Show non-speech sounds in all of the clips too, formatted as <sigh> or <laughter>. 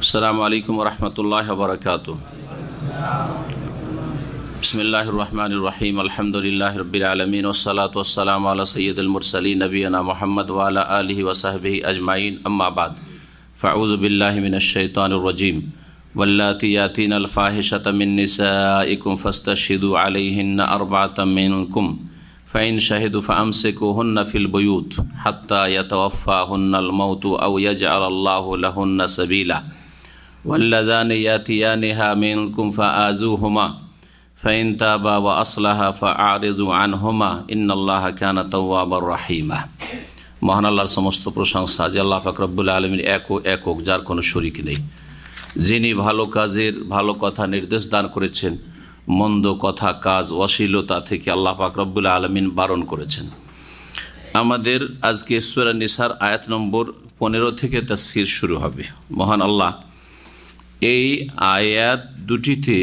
अल्लाम वरहमल वर्क बसमीम अलहमदिल्ला रबीआलमीन वसलात वसलाम सैदमरसली नबीना महमद वाला वसहब अजमाइन अम्माबाद फ़ाउज़बिल्लिमिनशैतरजीम वल्लातियातिन अलफ़ाहिशतमिनकुम फ़स्तशिदु अलहन अरबातमिनकुम फ़ैन शहद फ़म से कोहन्न फ़िलबयूत हती यतवफ़ा हन्नमौत अवयज अल्लाहन्न सबीला واللذان ياتيانها منكم فآزوهما فإن تابا وأصلها فأعرضوا عنهما إن الله كان توابا رحيما মহান আল্লাহর সমস্ত প্রশংসা যে আল্লাহ ফাকরবুল আলমীর একক একক যার কোনো শরিক নেই যিনি ভালো কাজের ভালো কথা নির্দেশ দান করেছেন মন্দ কথা কাজ অশ্লীলতা থেকে আল্লাহ ফাকরবুল আলমিন বারণ করেছেন আমাদের আজকে ঈশ্বরা নিসার আয়াত নম্বর পনেরো থেকে তার শির শুরু হবে মহান আল্লাহ এই আয়াত দুটিতে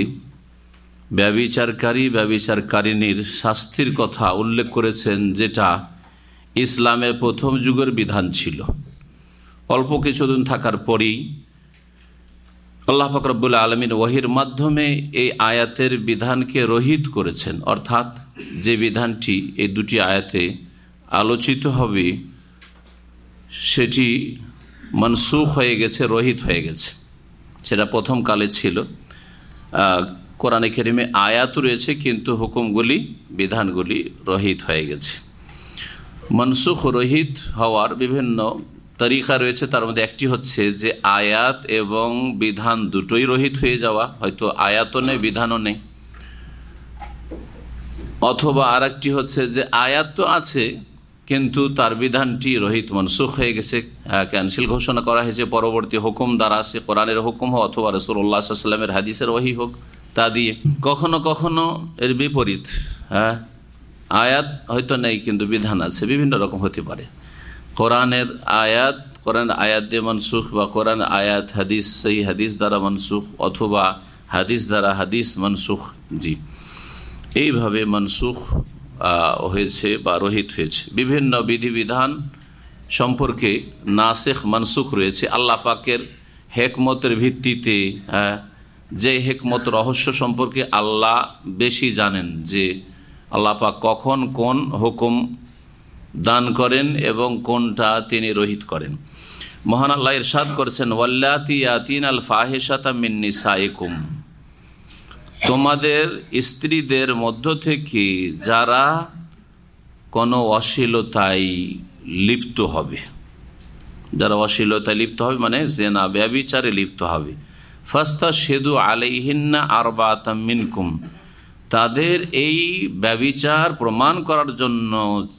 ব্যবিচারকারী ব্যবিচারকারিনীর শাস্তির কথা উল্লেখ করেছেন যেটা ইসলামের প্রথম যুগের বিধান ছিল অল্প কিছুদিন থাকার পরেই আল্লাহ ফকরবুল আলমিন ওহির মাধ্যমে এই আয়াতের বিধানকে রহিত করেছেন অর্থাৎ যে বিধানটি এই দুটি আয়াতে আলোচিত হবে সেটি মনসুখ হয়ে গেছে রহিত হয়ে গেছে সেটা প্রথম কালে ছিল কোরআনে খেরিমে আয়াত রয়েছে কিন্তু হুকুমগুলি বিধানগুলি রহিত হয়ে গেছে মনসুখ রহিত হওয়ার বিভিন্ন তরিকা রয়েছে তার মধ্যে একটি হচ্ছে যে আয়াত এবং বিধান দুটোই রহিত হয়ে যাওয়া হয়তো আয়াতও নেই বিধানও নেই অথবা আর হচ্ছে যে আয়াত তো আছে কিন্তু তার বিধানটি রহিত মনসুখ হয়ে গেছে ক্যান্সেল ঘোষণা করা হয়েছে পরবর্তী হুকুম দ্বারা সে কোরআনের হুকুম হোক অথবা রসুল্লাহ সাল্লামের হাদিসের ওহি হোক তা দিয়ে কখনো কখনো এর বিপরীত হ্যাঁ আয়াত হয়তো নেই কিন্তু বিধান আছে বিভিন্ন রকম হতে পারে কোরআনের আয়াত কোরআন আয়াত দিয়ে মনসুখ বা কোরআন আয়াত হাদিস সেই হাদিস দ্বারা মনসুখ অথবা হাদিস দ্বারা হাদিস মনসুখ জি এইভাবে মনসুখ হয়েছে বা রহিত হয়েছে বিভিন্ন বিধিবিধান সম্পর্কে নাসেখ মানসুখ রয়েছে আল্লাহ পাকের হেকমতের ভিত্তিতে হ্যাঁ যে হেকমত রহস্য সম্পর্কে আল্লাহ বেশি জানেন যে আল্লাহ পাক কখন কোন হুকুম দান করেন এবং কোনটা তিনি রহিত করেন মহান আল্লাহ ইরশাদ করেছেন ওয়াল্লাতি আতিন আল ফাহেসাতা মিন্নিসাইকুম তোমাদের স্ত্রীদের মধ্য থেকে যারা কোনো অশ্লীলতায় লিপ্ত হবে যারা অশ্লীলতায় লিপ্ত হবে মানে জেনা ব্যবিচারে লিপ্ত হবে ফাস্তা সেদু আলাইহিন্না আর মিনকুম তাদের এই ব্যবিচার প্রমাণ করার জন্য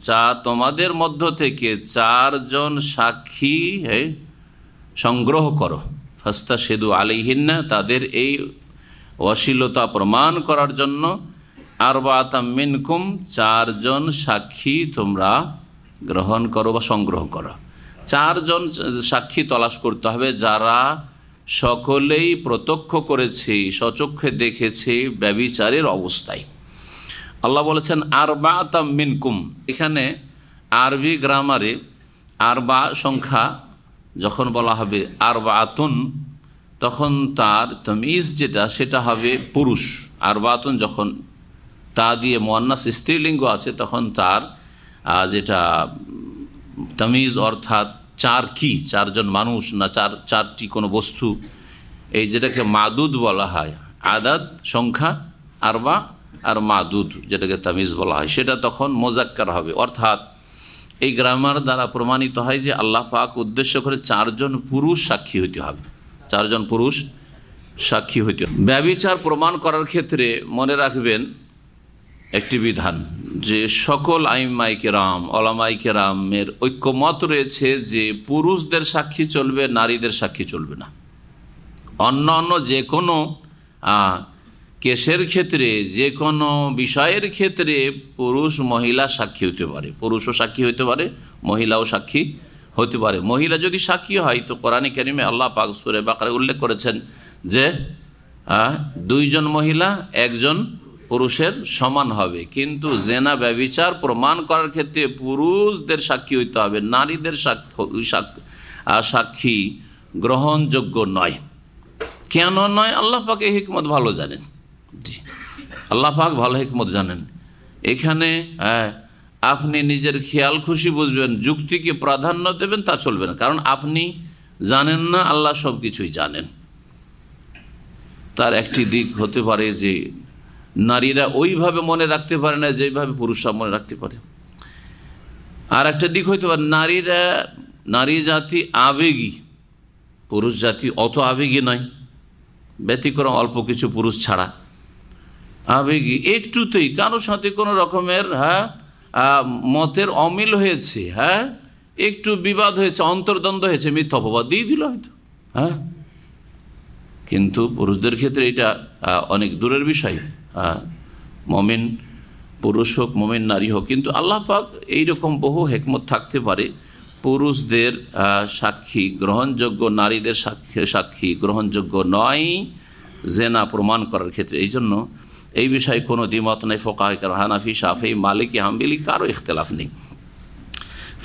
চা তোমাদের মধ্য থেকে চারজন সাক্ষী সংগ্রহ করো ফাস্তা সেদু আলিহিন্না তাদের এই অশ্লীলতা প্রমাণ করার জন্য আর মিনকুম চারজন সাক্ষী তোমরা গ্রহণ করো বা সংগ্রহ করো চারজন সাক্ষী তলাশ করতে হবে যারা সকলেই প্রত্যক্ষ করেছে সচক্ষে দেখেছে ব্যবিচারের অবস্থায় আল্লাহ বলেছেন আর বা মিনকুম এখানে আরবি গ্রামারে আর বা সংখ্যা যখন বলা হবে আর বা আতুন তখন তার তমিজ যেটা সেটা হবে পুরুষ আর বাতন যখন তা দিয়ে মোয়ান্নাস স্ত্রীলিঙ্গ আছে তখন তার যেটা তমিজ অর্থাৎ চার কি চারজন মানুষ না চার চারটি কোনো বস্তু এই যেটাকে মাদুদ বলা হয় আদাত সংখ্যা আরবা আর মাদুদ যেটাকে তামিজ বলা হয় সেটা তখন মোজাক্কার হবে অর্থাৎ এই গ্রামার দ্বারা প্রমাণিত হয় যে আল্লাহ পাক উদ্দেশ্য করে চারজন পুরুষ সাক্ষী হইতে হবে চারজন পুরুষ সাক্ষী হইত ব্যবিচার প্রমাণ করার ক্ষেত্রে মনে রাখবেন একটি বিধান যে সকল আইমাইকে রাম অলামাই কেরামের ঐক্যমত রয়েছে যে পুরুষদের সাক্ষী চলবে নারীদের সাক্ষী চলবে না অন্য অন্য যে কোনো কেসের ক্ষেত্রে যে কোনো বিষয়ের ক্ষেত্রে পুরুষ মহিলা সাক্ষী হতে পারে পুরুষও সাক্ষী হতে পারে মহিলাও সাক্ষী হতে পারে মহিলা যদি সাক্ষী হয় তো কোরআনে কেরিমে আল্লাহ পাক সুরে বাকরে উল্লেখ করেছেন যে দুইজন মহিলা একজন পুরুষের সমান হবে কিন্তু জেনা ব্যবিচার প্রমাণ করার ক্ষেত্রে পুরুষদের সাক্ষী হইতে হবে নারীদের সাক্ষী সাক্ষী গ্রহণযোগ্য নয় কেন নয় আল্লাহ পাক এই হিকমত ভালো জানেন জি আল্লাহ পাক ভালো হিকমত জানেন এখানে হ্যাঁ আপনি নিজের খেয়াল খুশি বুঝবেন যুক্তিকে প্রাধান্য দেবেন তা চলবে না কারণ আপনি জানেন না আল্লাহ সব কিছুই জানেন তার একটি দিক হতে পারে যে নারীরা ওইভাবে মনে রাখতে পারে না যেভাবে পুরুষরা মনে রাখতে পারে আর একটা দিক হইতে পারে নারীরা নারী জাতি আবেগী পুরুষ জাতি অত আবেগী নয় ব্যতিক্রম অল্প কিছু পুরুষ ছাড়া আবেগী একটুতেই কারোর সাথে কোনো রকমের হ্যাঁ মতের অমিল হয়েছে হ্যাঁ একটু বিবাদ হয়েছে অন্তর্দ্বন্দ্ব হয়েছে মিথ্যা অপবাদ দিয়ে দিল হয়তো হ্যাঁ কিন্তু পুরুষদের ক্ষেত্রে এটা অনেক দূরের বিষয় মমিন পুরুষ হোক মমিন নারী হোক কিন্তু আল্লাহ পাক এইরকম বহু হেকমত থাকতে পারে পুরুষদের সাক্ষী গ্রহণযোগ্য নারীদের সাক্ষী সাক্ষী গ্রহণযোগ্য নয় জেনা প্রমাণ করার ক্ষেত্রে এই জন্য এই বিষয়ে কোনো দ্বিমত নেই ফোকাহের হানাফি সাফি মালিকি হাম্বিলি কারো ইখতলাফ নেই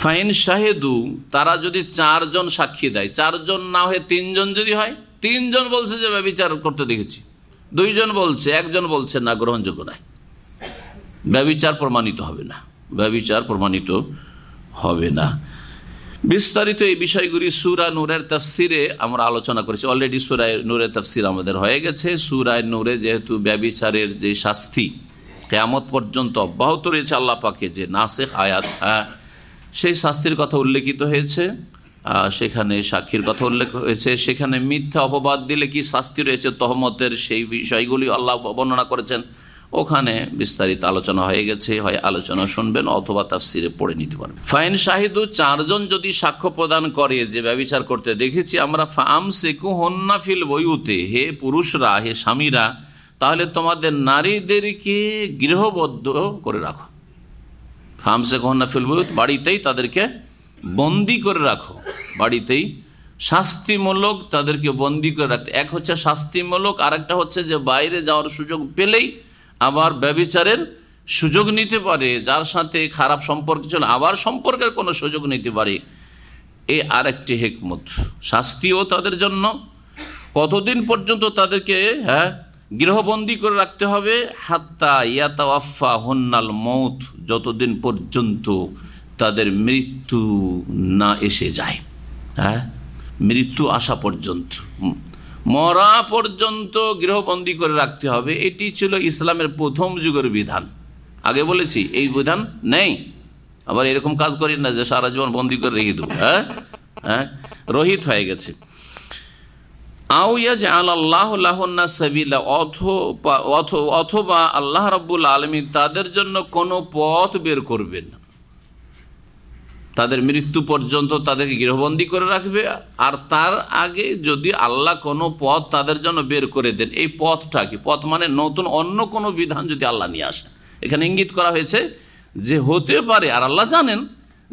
ফাইন শাহেদু তারা যদি চারজন সাক্ষী দেয় চারজন না হয়ে তিনজন যদি হয় তিনজন বলছে যে ব্যবিচার করতে দেখেছি দুইজন বলছে একজন বলছে না গ্রহণযোগ্য নয় ব্যবিচার প্রমাণিত হবে না ব্যবিচার প্রমাণিত হবে না বিস্তারিত এই বিষয়গুলি সুরা নূরের তাফসিরে আমরা আলোচনা করেছি অলরেডি সুরায় নূরের তাফসির আমাদের হয়ে গেছে সুরায় নূরে যেহেতু ব্যবিচারের যে শাস্তি কেয়ামত পর্যন্ত অব্যাহত রয়েছে আল্লাহ পাকে যে নাসেখ আয়াত হ্যাঁ, সেই শাস্তির কথা উল্লেখিত হয়েছে সেখানে সাক্ষীর কথা উল্লেখ হয়েছে সেখানে মিথ্যা অপবাদ দিলে কি শাস্তি রয়েছে তহমতের সেই বিষয়গুলি আল্লাহ বর্ণনা করেছেন ওখানে বিস্তারিত আলোচনা হয়ে গেছে হয় আলোচনা শুনবেন অথবা তার সিরে পড়ে নিতে পারবেন ফাইন শাহিদু চারজন যদি সাক্ষ্য প্রদান করে যে ব্যবচার করতে দেখেছি আমরা ফাম সেকু হন্নাফিল বইউতে হে পুরুষরা হে স্বামীরা তাহলে তোমাদের নারীদেরকে গৃহবদ্ধ করে রাখো ফাম সেকু হন্নাফিল বইউত বাড়িতেই তাদেরকে বন্দি করে রাখো বাড়িতেই শাস্তিমূলক তাদেরকে বন্দি করে রাখতে এক হচ্ছে শাস্তিমূলক আর একটা হচ্ছে যে বাইরে যাওয়ার সুযোগ পেলেই আবার ব্যবিচারের সুযোগ নিতে পারে যার সাথে খারাপ সম্পর্ক ছিল আবার সম্পর্কের কোনো সুযোগ নিতে পারে এ আর একটি হেকমত শাস্তিও তাদের জন্য কতদিন পর্যন্ত তাদেরকে হ্যাঁ গৃহবন্দী করে রাখতে হবে হাত্তা ইয়াতাওয়াফা হন্নাল মৌত যতদিন পর্যন্ত তাদের মৃত্যু না এসে যায় হ্যাঁ মৃত্যু আসা পর্যন্ত মরা পর্যন্ত গৃহবন্দী করে রাখতে হবে এটি ছিল ইসলামের প্রথম যুগের বিধান আগে বলেছি এই বিধান নেই আবার এরকম কাজ করি না যে সারা জীবন বন্দি করে রেখে দেবো হ্যাঁ হ্যাঁ রহিত হয়ে গেছে আউয়াজ আল্লাহ্লাহন্না সাবিলা অথবা আল্লাহ রব্বুল আলমী তাদের জন্য কোনো পথ বের করবেন তাদের মৃত্যু পর্যন্ত তাদেরকে গৃহবন্দী করে রাখবে আর তার আগে যদি আল্লাহ কোনো পথ তাদের জন্য বের করে দেন এই পথটা কি পথ মানে নতুন অন্য কোনো বিধান যদি আল্লাহ নিয়ে আসে এখানে ইঙ্গিত করা হয়েছে যে হতে পারে আর আল্লাহ জানেন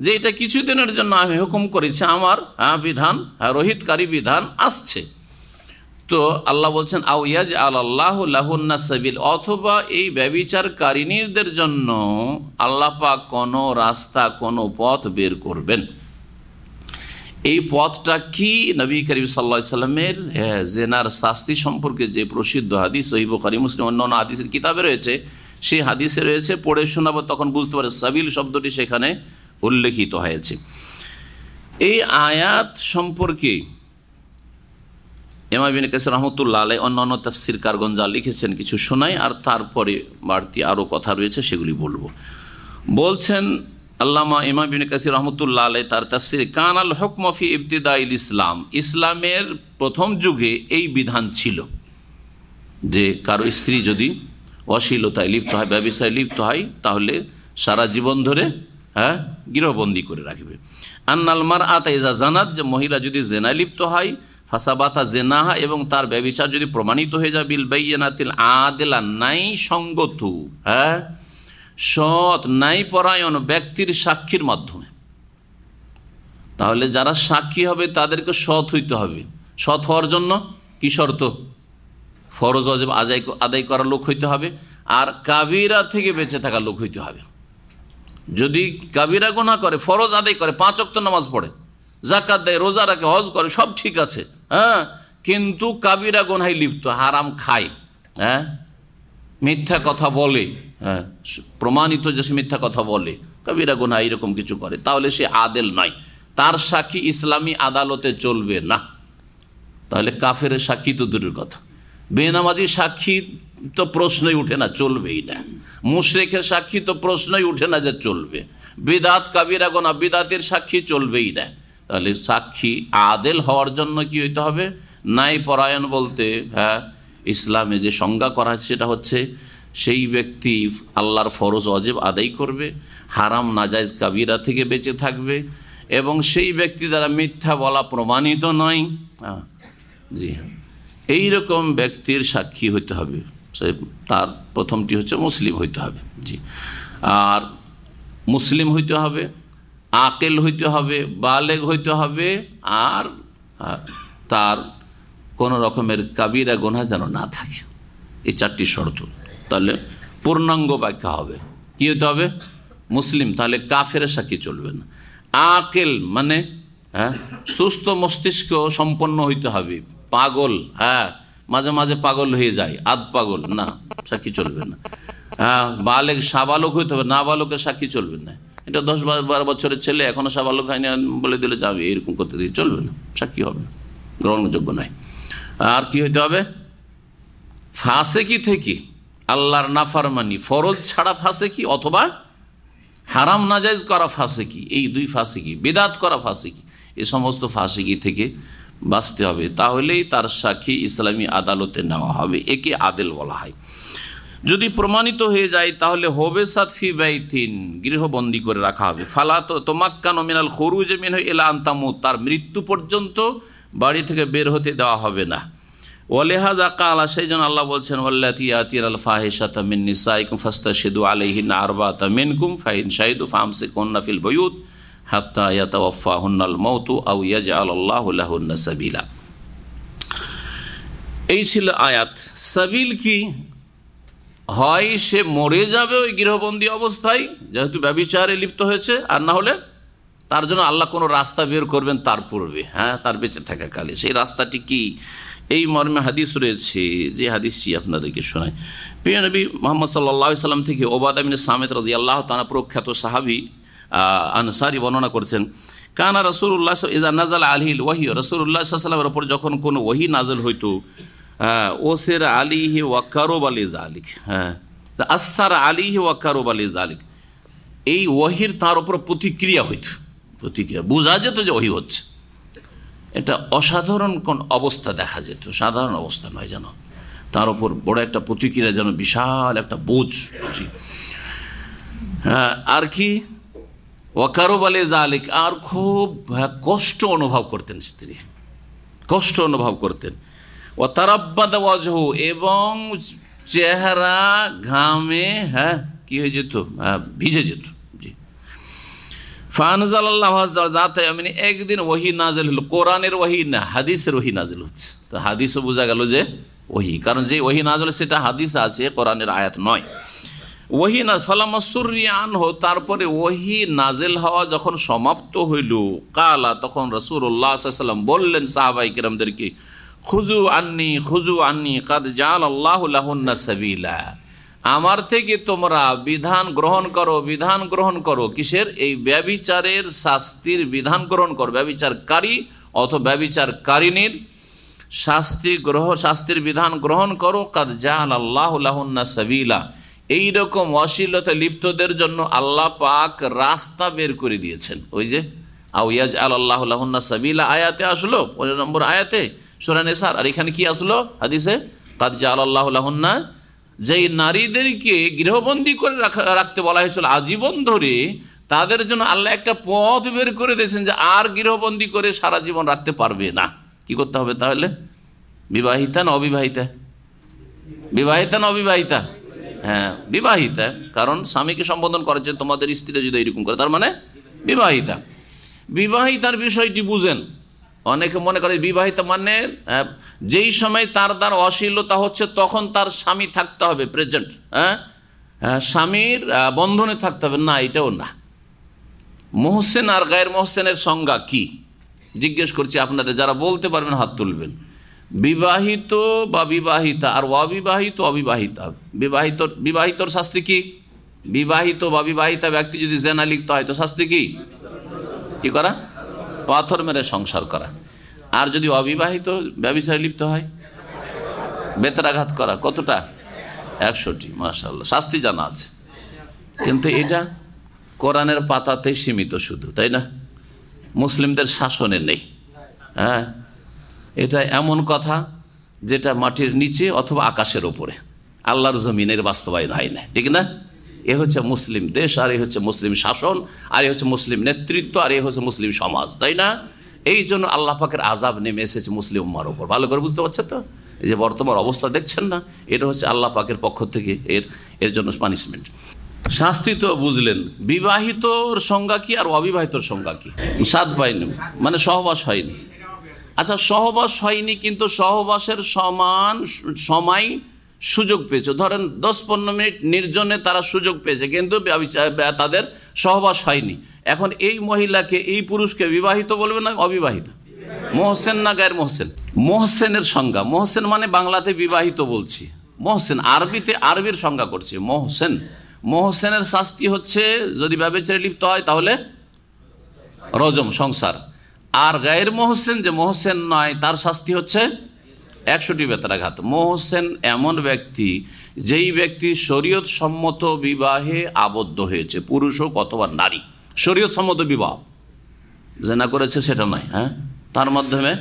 যে এটা কিছুদিনের জন্য আমি হুকুম করেছি আমার হ্যাঁ, বিধান হ্যাঁ, রোহিতকারী বিধান আসছে তো আল্লাহ বলছেন আউয়াজ আল্লাহ লাহুন্না সাবিল অথবা এই ব্যবিচারকারিনীদের জন্য আল্লাহ পাক কোনো রাস্তা কোনো পথ বের করবেন এই পথটা কি নবী করিম সাল্লা সাল্লামের হ্যাঁ, জেনার শাস্তি সম্পর্কে যে প্রসিদ্ধ হাদিস সহিবখারি মুসলিম অন্য অন্য হাদিসের কিতাবে রয়েছে সেই হাদিসে রয়েছে পড়ে শোনাবো তখন বুঝতে পারে সাবিল শব্দটি সেখানে উল্লেখিত হয়েছে এই আয়াত সম্পর্কে এমা বিন কেসর রহমতুল্লাহ আলাই অন্য অন্য তাফসির কারগন লিখেছেন কিছু শোনাই আর তারপরে বাড়তি আরও কথা রয়েছে সেগুলি বলবো বলছেন আল্লামা ইমাম বিন কাসির রহমতুল্লাহ আলাই তার তাফসির কান আল হকমফি ইল ইসলাম ইসলামের প্রথম যুগে এই বিধান ছিল যে কারো স্ত্রী যদি অশ্লীলতায় লিপ্ত হয় ব্যবসায় লিপ্ত হয় তাহলে সারা জীবন ধরে হ্যাঁ গৃহবন্দী করে রাখবে আন্নালমার আতাইজা জানাত যে মহিলা যদি জেনায় লিপ্ত হয় ফাসাবাতা জেনাহা এবং তার ব্যবচার যদি প্রমাণিত হয়ে যায় বিল বাইয়াতিল আদেলা নাই সঙ্গত হ্যাঁ সৎ নাই পরায়ণ ব্যক্তির সাক্ষীর মাধ্যমে তাহলে যারা সাক্ষী হবে তাদেরকে সৎ হইতে হবে সৎ হওয়ার জন্য কি শর্ত ফরজ অজেব আদায় আদায় করার লোক হইতে হবে আর কাবিরা থেকে বেঁচে থাকা লোক হইতে হবে যদি কাবিরা গোনা করে ফরজ আদায় করে পাঁচ অক্ত নামাজ পড়ে জাকাত দেয় রোজা রাখে হজ করে সব ঠিক আছে হ্যাঁ কিন্তু কাবিরা গোনায় লিপ্ত হারাম খায় হ্যাঁ মিথ্যা কথা বলে হ্যাঁ প্রমাণিত যে সে মিথ্যা কথা বলে কবিরা গোনা এরকম কিছু করে তাহলে সে আদেল নয় তার সাক্ষী ইসলামী আদালতে চলবে না তাহলে কাফের সাক্ষী তো দূরের কথা বেনামাজি সাক্ষী তো প্রশ্নই উঠে না চলবেই না মুশরেখের সাক্ষী তো প্রশ্নই উঠে না যে চলবে বিদাত কাবিরা গোনা বিদাতের সাক্ষী চলবেই না তাহলে সাক্ষী আদেল হওয়ার জন্য কি হইতে হবে নাই পরায়ণ বলতে হ্যাঁ ইসলামে যে সংজ্ঞা করা হয় সেটা হচ্ছে সেই ব্যক্তি আল্লাহর ফরজ অজেব আদায় করবে হারাম নাজাইজ কাবিরা থেকে বেঁচে থাকবে এবং সেই ব্যক্তি দ্বারা মিথ্যা বলা প্রমাণিত নয় জি হ্যাঁ এইরকম ব্যক্তির সাক্ষী হইতে হবে তার প্রথমটি হচ্ছে মুসলিম হইতে হবে জি আর মুসলিম হইতে হবে আকেল হইতে হবে বালেগ হইতে হবে আর তার কোনো রকমের কাবিরা গোনা যেন না থাকে এই চারটি শর্ত তাহলে পূর্ণাঙ্গ ব্যাখ্যা হবে কী হতে হবে মুসলিম তাহলে কাফের সাক্ষী চলবে না আকেল মানে হ্যাঁ সুস্থ মস্তিষ্ক সম্পন্ন হইতে হবে পাগল হ্যাঁ মাঝে মাঝে পাগল হয়ে যায় আধ পাগল না সাক্ষী চলবে না হ্যাঁ বালেক সাবালক হইতে হবে না বালকের সাক্ষী চলবে না এটা দশ বারো বছরের ছেলে এখনও সাবালক হয়নি বলে দিলে যাবে এরকম করতে দিয়ে চলবে না সাক্ষী হবে না গ্রহণযোগ্য নয় আর কি হইতে হবে ফাঁসে কি থেকে আল্লাহর নাফারমানি ফরজ ছাড়া ফাঁসে কি অথবা হারাম নাজাইজ করা ফাঁসে কি এই দুই ফাঁসে কি বেদাত করা ফাঁসে কি এ সমস্ত ফাঁসে কি থেকে বাঁচতে হবে তাহলেই তার সাক্ষী ইসলামী আদালতে নেওয়া হবে একে আদেল বলা হয় যদি প্রমাণিত হয়ে যায় তাহলে হবে সাতফি বাইতিন গৃহবন্দী করে রাখা হবে ফালা তো তোমাক্কা নমিনাল খরুজ মিন এলা আন্তামু তার মৃত্যু পর্যন্ত বাড়ি থেকে বের হতে দেওয়া হবে না ওয়ালেহাজা আলা সেই জন্য আল্লাহ বলছেন ওয়াল্লাতি আতির আল ফাহেশা তামিন নিসাইকুম ফাস্তা সেদু আলহিন আরবা তামিনকুম ফাহিন শাহিদু ফামসে কন্যা ফিল বয়ুদ হাত্তা ইয়াতা ওয়ফা হুন্নাল মৌতু আউ ইয়াজ আল্লাহ সাবিলা এই ছিল আয়াত সাবিল কি হয় সে মরে যাবে ওই গৃহবন্দী অবস্থায় যেহেতু ব্যবিচারে লিপ্ত হয়েছে আর না হলে তার জন্য আল্লাহ কোনো রাস্তা বের করবেন তার পূর্বে হ্যাঁ তার বেঁচে থাকাকালে সেই রাস্তাটি কি এই মর্মে হাদিস রয়েছে যে হাদিসটি আপনাদেরকে শোনায় প্রিয় নবী মোহাম্মদ সাল্লা সাল্লাম থেকে ওবাদ আমিন সামেদ রাজি আল্লাহ তানা প্রখ্যাত সাহাবি আনসারি বর্ণনা করছেন কানা রসুল্লাহ ইজা নাজাল আলহিল ওয়াহি রসুল্লাহ সাল্লামের ওপর যখন কোনো ওহি নাজল হইতো ওসের আলী হে ওয়াকারোব আলী জালিক হ্যাঁ, হ্যাঁ। আসার আলী হে ওয়াকারোব আলী জালিক এই ওহির তার উপর প্রতিক্রিয়া হইত প্রতিক্রিয়া বোঝা যেত যে ওহি হচ্ছে এটা অসাধারণ কোন অবস্থা দেখা যেত সাধারণ অবস্থা নয় যেন তার উপর বড় একটা প্রতিক্রিয়া যেন বিশাল একটা বোঝ হ্যাঁ আর কি ওয়াকারোবালে জালিক আর খুব কষ্ট অনুভব করতেন স্ত্রী কষ্ট অনুভব করতেন এবং চেহারা ঘামে হ্যাঁ কি হয়ে যেত হ্যাঁ, ভিজে যেত জি ফানজাল আল্লাহ দাতে একদিন ওহি নাজেল হলো কোরআনের ওহি না হাদিসের ওহি নাজেল হচ্ছে তো হাদিসও বোঝা গেল যে ওহি কারণ যে ওহি নাজল সেটা হাদিস আছে কোরআনের আয়াত নয় ওহি না ফলামসুরিয়ান হো তারপরে ওহি নাজেল হওয়া যখন সমাপ্ত হইল কালা তখন রসুল্লাহ সাল্লাম বললেন সাহাবাই কিরমদেরকে খুজু আন্নি খুজু আন্নি কাদ জাল আল্লাহ সাবিলা আমার থেকে তোমরা বিধান গ্রহণ করো বিধান গ্রহণ করো কিসের এই ব্যবিচারের শাস্তির বিধান গ্রহণ করো ব্যবিচারকারী অথ ব্যবিচারকারিনীর শাস্তি গ্রহ শাস্তির বিধান গ্রহণ করো কাদ জাল আল্লাহ সাবিলা রকম অশ্লীলতা লিপ্তদের জন্য আল্লাহ পাক রাস্তা বের করে দিয়েছেন ওই যে আউ আউয়াজ আল আল্লাহ সাবিলা আয়াতে আসলো পনেরো নম্বর আয়াতে সুরানেসার আর এখানে কি আসলো হাদিসে কাদ আল্লাহ যে যেই নারীদেরকে গৃহবন্দী করে রাখতে বলা হয়েছিল আজীবন ধরে তাদের জন্য আল্লাহ একটা পথ বের করে দিয়েছেন যে আর গৃহবন্দী করে সারা জীবন রাখতে পারবে না কি করতে হবে তাহলে বিবাহিতা না অবিবাহিতা বিবাহিতা না অবিবাহিতা হ্যাঁ বিবাহিতা কারণ স্বামীকে সম্বোধন করেছে তোমাদের স্ত্রীরা যদি এরকম করে তার মানে বিবাহিতা বিবাহিতার বিষয়টি বুঝেন অনেকে মনে করে বিবাহিত মানে যেই সময় তার দ্বার অশ্লীলতা হচ্ছে তখন তার স্বামী থাকতে হবে প্রেজেন্ট হ্যাঁ স্বামীর বন্ধনে থাকতে হবে না এটাও না মোহসেন আর গায়ের মোহসেনের সংজ্ঞা কি জিজ্ঞেস করছি আপনাদের যারা বলতে পারবেন হাত তুলবেন বিবাহিত বা বিবাহিতা আর অবিবাহিত অবিবাহিতা বিবাহিত বিবাহিতর শাস্তি কি বিবাহিত বা বিবাহিতা ব্যক্তি যদি জেনা লিখতে হয় তো শাস্তি কি কি করা পাথর মেরে সংসার করা আর যদি অবিবাহিত ব্যবসায় লিপ্ত হয় বেতরাঘাত করা কতটা একশোটি মাসাল্লাহ শাস্তি জানা আছে কিন্তু এটা কোরআনের পাতাতেই সীমিত শুধু তাই না মুসলিমদের শাসনে নেই হ্যাঁ এটা এমন কথা যেটা মাটির নিচে অথবা আকাশের ওপরে আল্লাহর জমিনের বাস্তবায়ন হয় না ঠিক না এ হচ্ছে মুসলিম দেশ আর এ হচ্ছে মুসলিম শাসন আর এ হচ্ছে মুসলিম নেতৃত্ব আর এ হচ্ছে মুসলিম সমাজ তাই না এই জন্য আল্লাহ পাকের আজাব নেমে এসেছে মুসলিম উম্মার ওপর ভালো করে বুঝতে পারছেন তো এই যে বর্তমান অবস্থা দেখছেন না এটা হচ্ছে আল্লাহ পাকের পক্ষ থেকে এর এর জন্য পানিশমেন্ট শাস্তি তো বুঝলেন বিবাহিতর সংজ্ঞা কি আর অবিবাহিতর সংজ্ঞা কি সাদ পাইনি মানে সহবাস হয়নি আচ্ছা সহবাস হয়নি কিন্তু সহবাসের সমান সময় সুযোগ পেয়েছে ধরেন দশ পনেরো মিনিট নির্জনে তারা সুযোগ পেয়েছে কিন্তু তাদের সহবাস হয়নি এখন এই মহিলাকে এই পুরুষকে বিবাহিত বলবে না অবিবাহিত মোহসেন না গায়ের মোহসেন মোহসেনের সংজ্ঞা মোহসেন মানে বাংলাতে বিবাহিত বলছি মোহসেন আরবিতে আরবির সংজ্ঞা করছি মোহসেন মোহসেনের শাস্তি হচ্ছে যদি ব্যবচারে লিপ্ত হয় তাহলে রজম সংসার আর গায়ের মোহসেন যে মোহসেন নয় তার শাস্তি হচ্ছে একশোটি বেতারাঘাত মোহসেন এমন ব্যক্তি যেই ব্যক্তি শরীয়ত সম্মত বিবাহে আবদ্ধ হয়েছে পুরুষ হোক অথবা নারী শরীয়ত সম্মত বিবাহ না করেছে সেটা নয় হ্যাঁ তার মাধ্যমে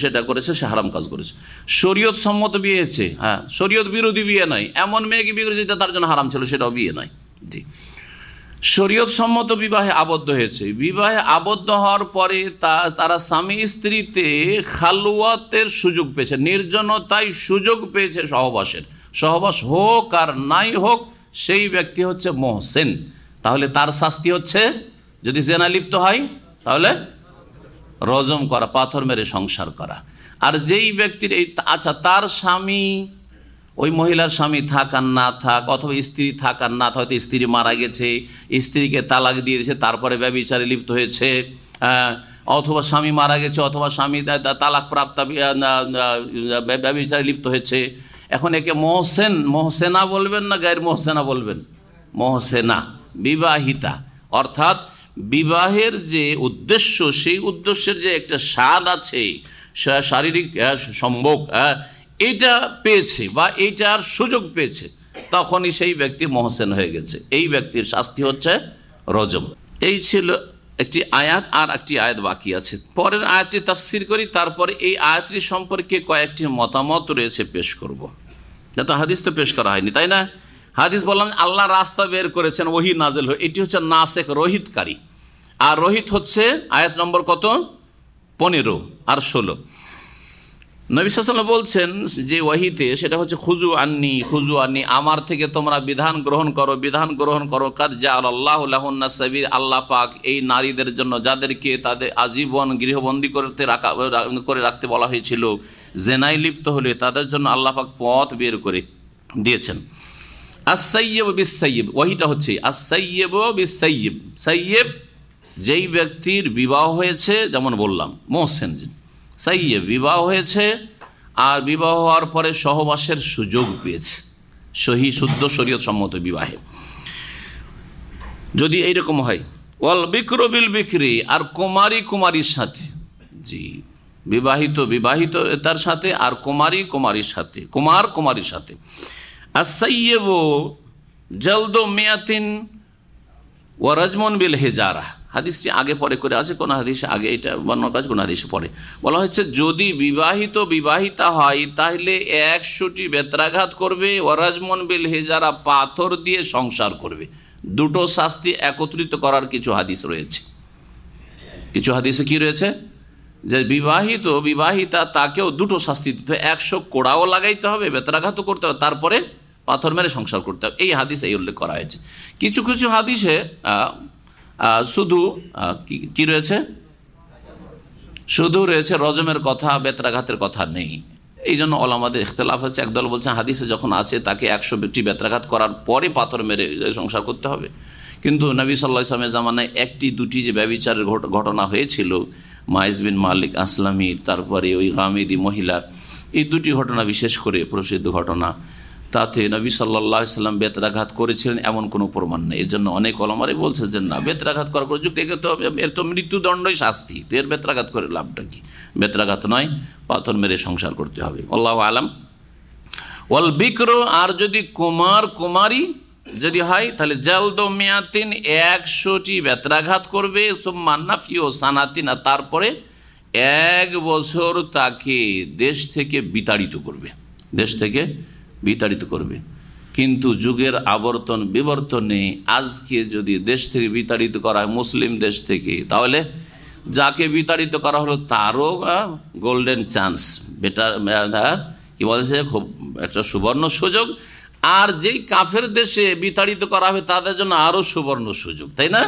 সেটা করেছে সে হারাম কাজ করেছে শরীয়ত সম্মত বিয়েছে হ্যাঁ শরীয়ত বিরোধী বিয়ে নয় এমন মেয়েকে বিয়ে করেছে যেটা তার জন্য হারাম ছিল সেটাও বিয়ে নয় জি শরীয়ত সম্মত বিবাহে আবদ্ধ হয়েছে বিবাহে আবদ্ধ হওয়ার পরে তারা স্বামী স্ত্রীতে খালুয়াতের সুযোগ পেয়েছে নির্জনতায় সুযোগ পেয়েছে সহবাসের সহবাস হোক আর নাই হোক সেই ব্যক্তি হচ্ছে মোহসেন তাহলে তার শাস্তি হচ্ছে যদি জেনা লিপ্ত হয় তাহলে রজম করা পাথর মেরে সংসার করা আর যেই ব্যক্তির এই আচ্ছা তার স্বামী ওই মহিলার স্বামী থাক আর না থাক অথবা স্ত্রী থাক আর না হয়তো স্ত্রী মারা গেছে স্ত্রীকে তালাক দিয়ে দিয়েছে তারপরে ব্যবচারে লিপ্ত হয়েছে অথবা স্বামী মারা গেছে অথবা স্বামী তালাক প্রাপ্ত ব্যবচারে লিপ্ত হয়েছে এখন একে মহসেন মহসেনা বলবেন না গায়ের মহসেনা বলবেন মহসেনা বিবাহিতা অর্থাৎ বিবাহের যে উদ্দেশ্য সেই উদ্দেশ্যের যে একটা স্বাদ আছে শারীরিক সম্ভোগ এটা পেয়েছে বা এইটার সুযোগ পেয়েছে তখনই সেই ব্যক্তি মহসেন হয়ে গেছে এই ব্যক্তির শাস্তি হচ্ছে রজম এই ছিল একটি আয়াত আর একটি আয়াত বাকি আছে পরের আয়াতটি তাফসির করি তারপরে এই আয়াতটি সম্পর্কে কয়েকটি মতামত রয়েছে পেশ করব। তো হাদিস তো পেশ করা হয়নি তাই না হাদিস বললাম আল্লাহ রাস্তা বের করেছেন ওহি নাজেল এটি হচ্ছে নাসেক রোহিতকারী আর রোহিত হচ্ছে আয়াত নম্বর কত পনেরো আর ষোলো নবিসাল্লাম বলছেন যে ওয়াহিতে সেটা হচ্ছে খুজু আন্নি খুজু আন্নি আমার থেকে তোমরা বিধান গ্রহণ করো বিধান গ্রহণ করো কাদ যা আল্লাহনা সাবির আল্লাহ পাক এই নারীদের জন্য যাদেরকে তাদের আজীবন গৃহবন্দী করতে রাখা করে রাখতে বলা হয়েছিল জেনাই লিপ্ত হলে তাদের জন্য আল্লাহ পাক পথ বের করে দিয়েছেন আসাইয়েব বিসাইয়েব ওয়াহিটা হচ্ছে আসাইয়েব বিসাইয়েব সাইয়েব যেই ব্যক্তির বিবাহ হয়েছে যেমন বললাম মোহসেন সাইয়ে বিবাহ হয়েছে আর বিবাহ হওয়ার পরে সহবাসের সুযোগ পেয়েছে সহি শুদ্ধ শরীয়ত সম্মত বিবাহে যদি এইরকম হয় ওয়াল বিক্রবিল বিক্রি আর কুমারী কুমারীর সাথে জি বিবাহিত বিবাহিত তার সাথে আর কুমারী কুমারীর সাথে কুমার কুমারীর সাথে আর সৈয়ব জলদো মেয়াতিন ও রজমন বিল হেজারা হাদিসটি আগে পরে করে আছে কোন হাদিসে আগে এটা বর্ণনা করা কোন হাদিসে পরে বলা হচ্ছে যদি বিবাহিত বিবাহিতা হয় তাহলে একশোটি বেত্রাঘাত করবে ওরাজমন বেল হেজারা পাথর দিয়ে সংসার করবে দুটো শাস্তি একত্রিত করার কিছু হাদিস রয়েছে কিছু হাদিসে কি রয়েছে যে বিবাহিত বিবাহিতা তাকেও দুটো শাস্তি দিতে হবে একশো কোড়াও লাগাইতে হবে বেতরাঘাতও করতে হবে তারপরে পাথর মেরে সংসার করতে হবে এই হাদিস এই উল্লেখ করা হয়েছে কিছু কিছু হাদিসে শুধু কি রয়েছে শুধু রয়েছে রজমের কথা বেত্রাঘাতের কথা নেই এই জন্য অলামাদের ইখতলাফ হচ্ছে একদল বলছে হাদিসে যখন আছে তাকে একশো ব্যক্তি বেত্রাঘাত করার পরে পাথর মেরে সংসার করতে হবে কিন্তু নবী সাল্লা ইসলামের জামানায় একটি দুটি যে ব্যবিচারের ঘটনা হয়েছিল মাইজবিন বিন মালিক আসলামীর তারপরে ওই গামেদি মহিলার এই দুটি ঘটনা বিশেষ করে প্রসিদ্ধ ঘটনা তাতে নবী সাল্লাহ সাল্লাম বেতরাঘাত করেছিলেন এমন কোনো প্রমাণ নেই এর জন্য অনেক অলমারে বলছে যে না বেতরাঘাত করার পর যুক্তি একে তো এর তো মৃত্যুদণ্ডই শাস্তি তো এর বেতরাঘাত করে লাভটা কি বেতরাঘাত নয় পাথর মেরে সংসার করতে হবে আল্লাহ আলাম ওয়াল বিক্র আর যদি কুমার কুমারী যদি হয় তাহলে জালদ মেয়াতিন একশোটি বেতরাঘাত করবে ও সানাতিন আর তারপরে এক বছর তাকে দেশ থেকে বিতাড়িত করবে দেশ থেকে বিতাড়িত করবে কিন্তু যুগের আবর্তন বিবর্তনে আজকে যদি দেশ থেকে বিতাড়িত করা হয় মুসলিম দেশ থেকে তাহলে যাকে বিতাড়িত করা হলো তারও গোল্ডেন চান্স বেটার কি বলেছে খুব একটা সুবর্ণ সুযোগ আর যেই কাফের দেশে বিতাড়িত করা হবে তাদের জন্য আরও সুবর্ণ সুযোগ তাই না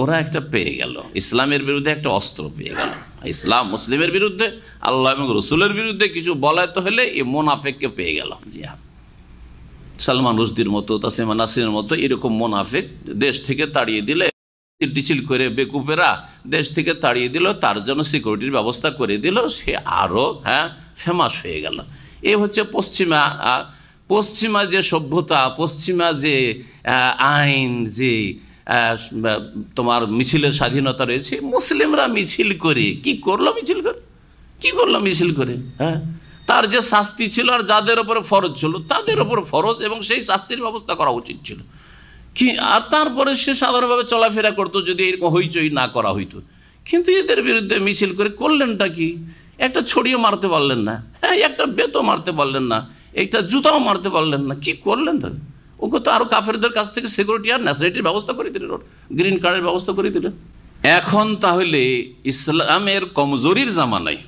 ওরা একটা পেয়ে গেল ইসলামের বিরুদ্ধে একটা অস্ত্র পেয়ে গেল ইসলাম মুসলিমের বিরুদ্ধে আল্লাহ এবং রসুলের বিরুদ্ধে কিছু তো হলে এই মোনাফেককে পেয়ে গেল জি হ্যাঁ সালমান রুশদির মতো তাসিমা নাসিরের মতো এরকম মোনাফেক দেশ থেকে তাড়িয়ে দিলে টিচিল করে বেকুপেরা দেশ থেকে তাড়িয়ে দিল তার জন্য সিকিউরিটির ব্যবস্থা করে দিল সে আরও হ্যাঁ ফেমাস হয়ে গেল এ হচ্ছে পশ্চিমা পশ্চিমা যে সভ্যতা পশ্চিমা যে আইন যে তোমার মিছিলের স্বাধীনতা রয়েছে মুসলিমরা মিছিল করে কি করলো মিছিল করে কি করলো মিছিল করে হ্যাঁ তার যে শাস্তি ছিল আর যাদের ওপরে ফরজ ছিল তাদের ওপর ফরজ এবং সেই শাস্তির ব্যবস্থা করা উচিত ছিল কি আর তারপরে সে সাধারণভাবে চলাফেরা করতো যদি এরকম হইচই না করা হইতো কিন্তু এদের বিরুদ্ধে মিছিল করে করলেনটা কি একটা ছড়িয়ে মারতে পারলেন না হ্যাঁ একটা বেতও মারতে পারলেন না একটা জুতাও মারতে পারলেন না কি করলেন তাহলে ওকে তো আরও কাফেরদের কাছ থেকে সিকিউরিটি আর ন্যাশনালিটির ব্যবস্থা করে দিলেন গ্রিন কার্ডের ব্যবস্থা করে দিলেন এখন তাহলে ইসলামের কমজোরির জামানায়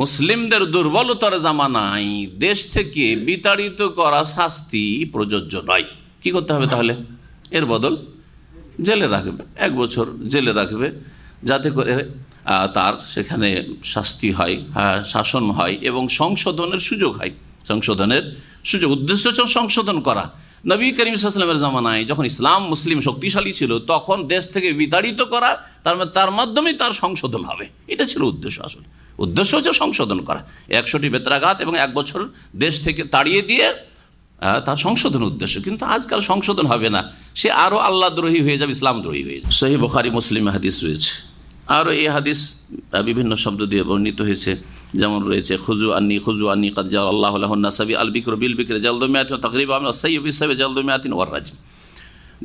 মুসলিমদের দুর্বলতার জামানায় দেশ থেকে বিতাড়িত করা শাস্তি প্রযোজ্য নয় কি করতে হবে তাহলে এর বদল জেলে রাখবে এক বছর জেলে রাখবে যাতে করে তার সেখানে শাস্তি হয় শাসন হয় এবং সংশোধনের সুযোগ হয় সংশোধনের সুযোগ উদ্দেশ্য সংশোধন করা নবী করিম সাল্লামের জামানায় যখন ইসলাম মুসলিম শক্তিশালী ছিল তখন দেশ থেকে বিতাড়িত করা তার তার মাধ্যমেই তার সংশোধন হবে এটা ছিল উদ্দেশ্য আসলে উদ্দেশ্য হচ্ছে সংশোধন করা একশোটি বেতরাঘাত এবং এক বছর দেশ থেকে তাড়িয়ে দিয়ে তার সংশোধন উদ্দেশ্য কিন্তু আজকাল সংশোধন হবে না সে আরও দ্রোহী হয়ে যাবে দ্রোহী হয়ে যাবে সহি বখারি মুসলিম হাদিস রয়েছে আরও এই হাদিস বিভিন্ন শব্দ দিয়ে বর্ণিত হয়েছে যেমন রয়েছে খুজু আন্নি খুজু আন্নি কাজ্জা আল্লাহ সাবি আল বিক্র বিল বিক্রে জালদমিয়াতিন তকরিব আমরা সৈয়ব হিসাবে জালদমিয়াতিন ওয়ার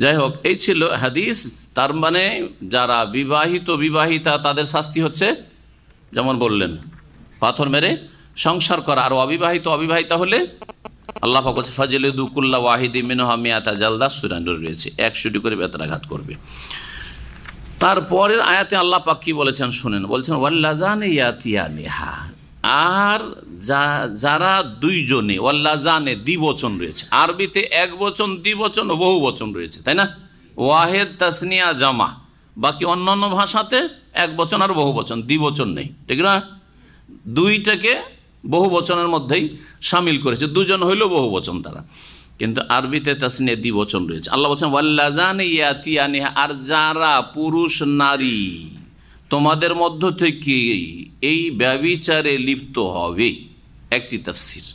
যাই হোক এই ছিল হাদিস তার মানে যারা বিবাহিত বিবাহিতা তাদের শাস্তি হচ্ছে যেমন বললেন পাথর মেরে সংসার করা আর অবিবাহিত অবিবাহিতা হলে আল্লাহ ফাকছে ফাজিল দুকুল্লা ওয়াহিদি মিনোহা মিয়াতা জালদা সুরানুর রয়েছে একশোটি করে বেতনাঘাত করবে তারপরের আয়াতে আল্লাহ পাক কি বলেছেন শুনেন বলছেন ওয়াল্লাজান আর যা যারা দুইজনে ওয়াল্লাজানে দ্বিবচন রয়েছে আরবিতে এক বচন দ্বিবচন ও বহু বচন রয়েছে তাই না ওয়াহেদ তাসনিয়া জামা বাকি অন্যান্য ভাষাতে এক বচন আর বহু বচন দ্বিবচন নেই ঠিক না দুইটাকে বহু বচনের মধ্যেই সামিল করেছে দুজন হইল বহু বচন তারা কিন্তু আরবিতে তাসনিয়া বচন রয়েছে আল্লাহ বলছেন ওয়াল্লাজান ইয়াতিয়ানি আর যারা পুরুষ নারী তোমাদের মধ্য থেকে এই ব্যবিচারে লিপ্ত হবে একটি তাফসির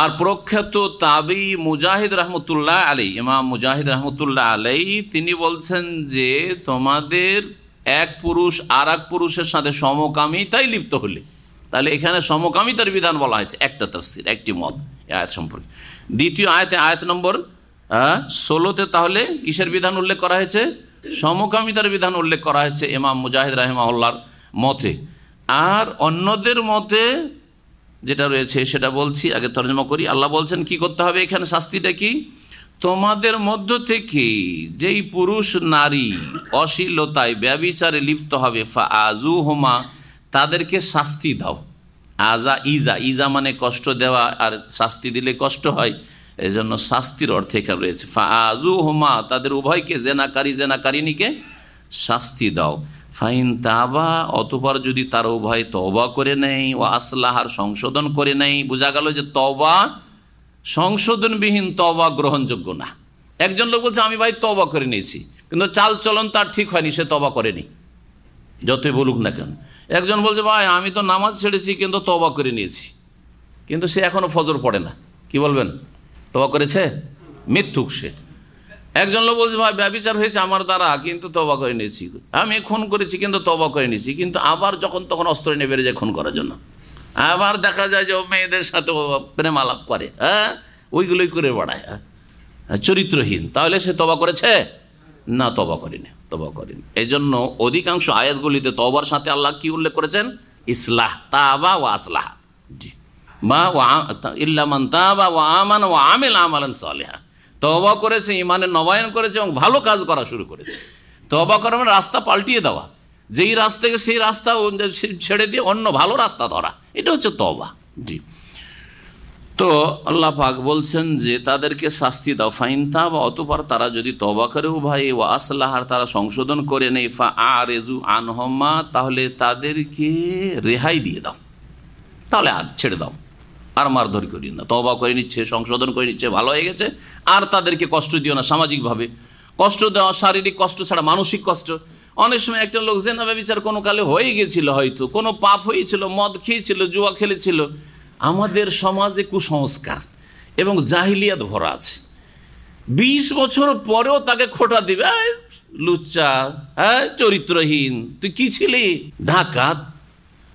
আর প্রখ্যাত তাবি মুজাহিদ রহমতুল্লাহ আলী ইমাম মুজাহিদ রহমতুল্লাহ আলাই তিনি বলছেন যে তোমাদের এক পুরুষ আর এক পুরুষের সাথে সমকামিতাই লিপ্ত হলে তাহলে এখানে সমকামিতার বিধান বলা হয়েছে একটা তফসির একটি মত আয়াত সম্পর্কে দ্বিতীয় আয়াতে আয়াত নম্বর ষোলোতে তাহলে কিসের বিধান উল্লেখ করা হয়েছে সমকামিতার বিধান উল্লেখ করা হয়েছে এমাম মুজাহিদ রাহেমাউল্লার মতে আর অন্যদের মতে যেটা রয়েছে সেটা বলছি আগে তর্জমা করি আল্লাহ বলছেন কি করতে হবে এখানে শাস্তিটা কি তোমাদের মধ্য থেকে যেই পুরুষ নারী অশ্লীলতায় ব্যবিচারে লিপ্ত হবে ফা আজু হোমা তাদেরকে শাস্তি দাও আজা ইজা ইজা মানে কষ্ট দেওয়া আর শাস্তি দিলে কষ্ট হয় এই জন্য শাস্তির অর্থে এখানে রয়েছে আজু হোমা তাদের উভয়কে জেনাকারী জেনাকারিনীকে শাস্তি দাও ফাইন তাবা অতপর যদি তার উভয় তবা করে নেই ও আসলাহার সংশোধন করে নেই বোঝা গেল যে তবা সংশোধনবিহীন তবা গ্রহণযোগ্য না একজন লোক বলছে আমি ভাই তবা করে নিয়েছি কিন্তু চাল চলন তার ঠিক হয়নি সে তবা করেনি যতই বলুক না কেন একজন বলছে ভাই আমি তো নামাজ ছেড়েছি কিন্তু তবা করে নিয়েছি কিন্তু সে এখনও ফজর পড়ে না কি বলবেন তবা করেছে মৃত্যুক সে একজন লোক বলছে ভাই ব্যবচার হয়েছে আমার দ্বারা কিন্তু তবা করে নিয়েছি আমি খুন করেছি কিন্তু তবা করে নিয়েছি কিন্তু আবার যখন তখন অস্ত্র নিয়ে বেড়ে যায় খুন করার জন্য আবার দেখা যায় যে ও মেয়েদের সাথে প্রেম আলাপ করে হ্যাঁ ওইগুলোই করে বেড়ায় হ্যাঁ? চরিত্রহীন তাহলে সে তবা করেছে না তবা করিনি তবা করিনি এই জন্য অধিকাংশ আয়াতগুলিতে তবার সাথে আল্লাহ কি উল্লেখ করেছেন ইসলাহ তাবা ও আসলাহ জি মা ইল্লামান তাবা ও আমান ও আমেল আমালান সালেহা তবা করেছে ইমানে নবায়ন করেছে এবং ভালো কাজ করা শুরু করেছে তবা করা মানে রাস্তা পাল্টিয়ে দেওয়া যেই রাস্তাকে সেই রাস্তা ছেড়ে দিয়ে অন্য ভালো রাস্তা ধরা এটা হচ্ছে তবা জি তো আল্লাহ পাক বলছেন যে তাদেরকে শাস্তি দাও ফাইন তা বা অতপর তারা যদি তবা করেও ভাই ও আসলাহার তারা সংশোধন করে নেই ফা আর এজু আনহম্মা তাহলে তাদেরকে রেহাই দিয়ে দাও তাহলে আর ছেড়ে দাও আর মারধর করি না তবা করে নিচ্ছে সংশোধন করে নিচ্ছে ভালো হয়ে গেছে আর তাদেরকে কষ্ট দিও না সামাজিকভাবে কষ্ট দেওয়া শারীরিক কষ্ট ছাড়া মানসিক কষ্ট অনেক সময় একটা লোক জেনাবে বিচার কোনো কালে হয়ে গেছিল হয়তো কোনো পাপ হয়েছিল মদ খেয়েছিল জুয়া খেলেছিল আমাদের সমাজে কুসংস্কার এবং জাহিলিয়াত ভরা আছে বিশ বছর পরেও তাকে খোটা দিবে লুচ্চা হ্যাঁ চরিত্রহীন তুই কি ছিলি ডাকাত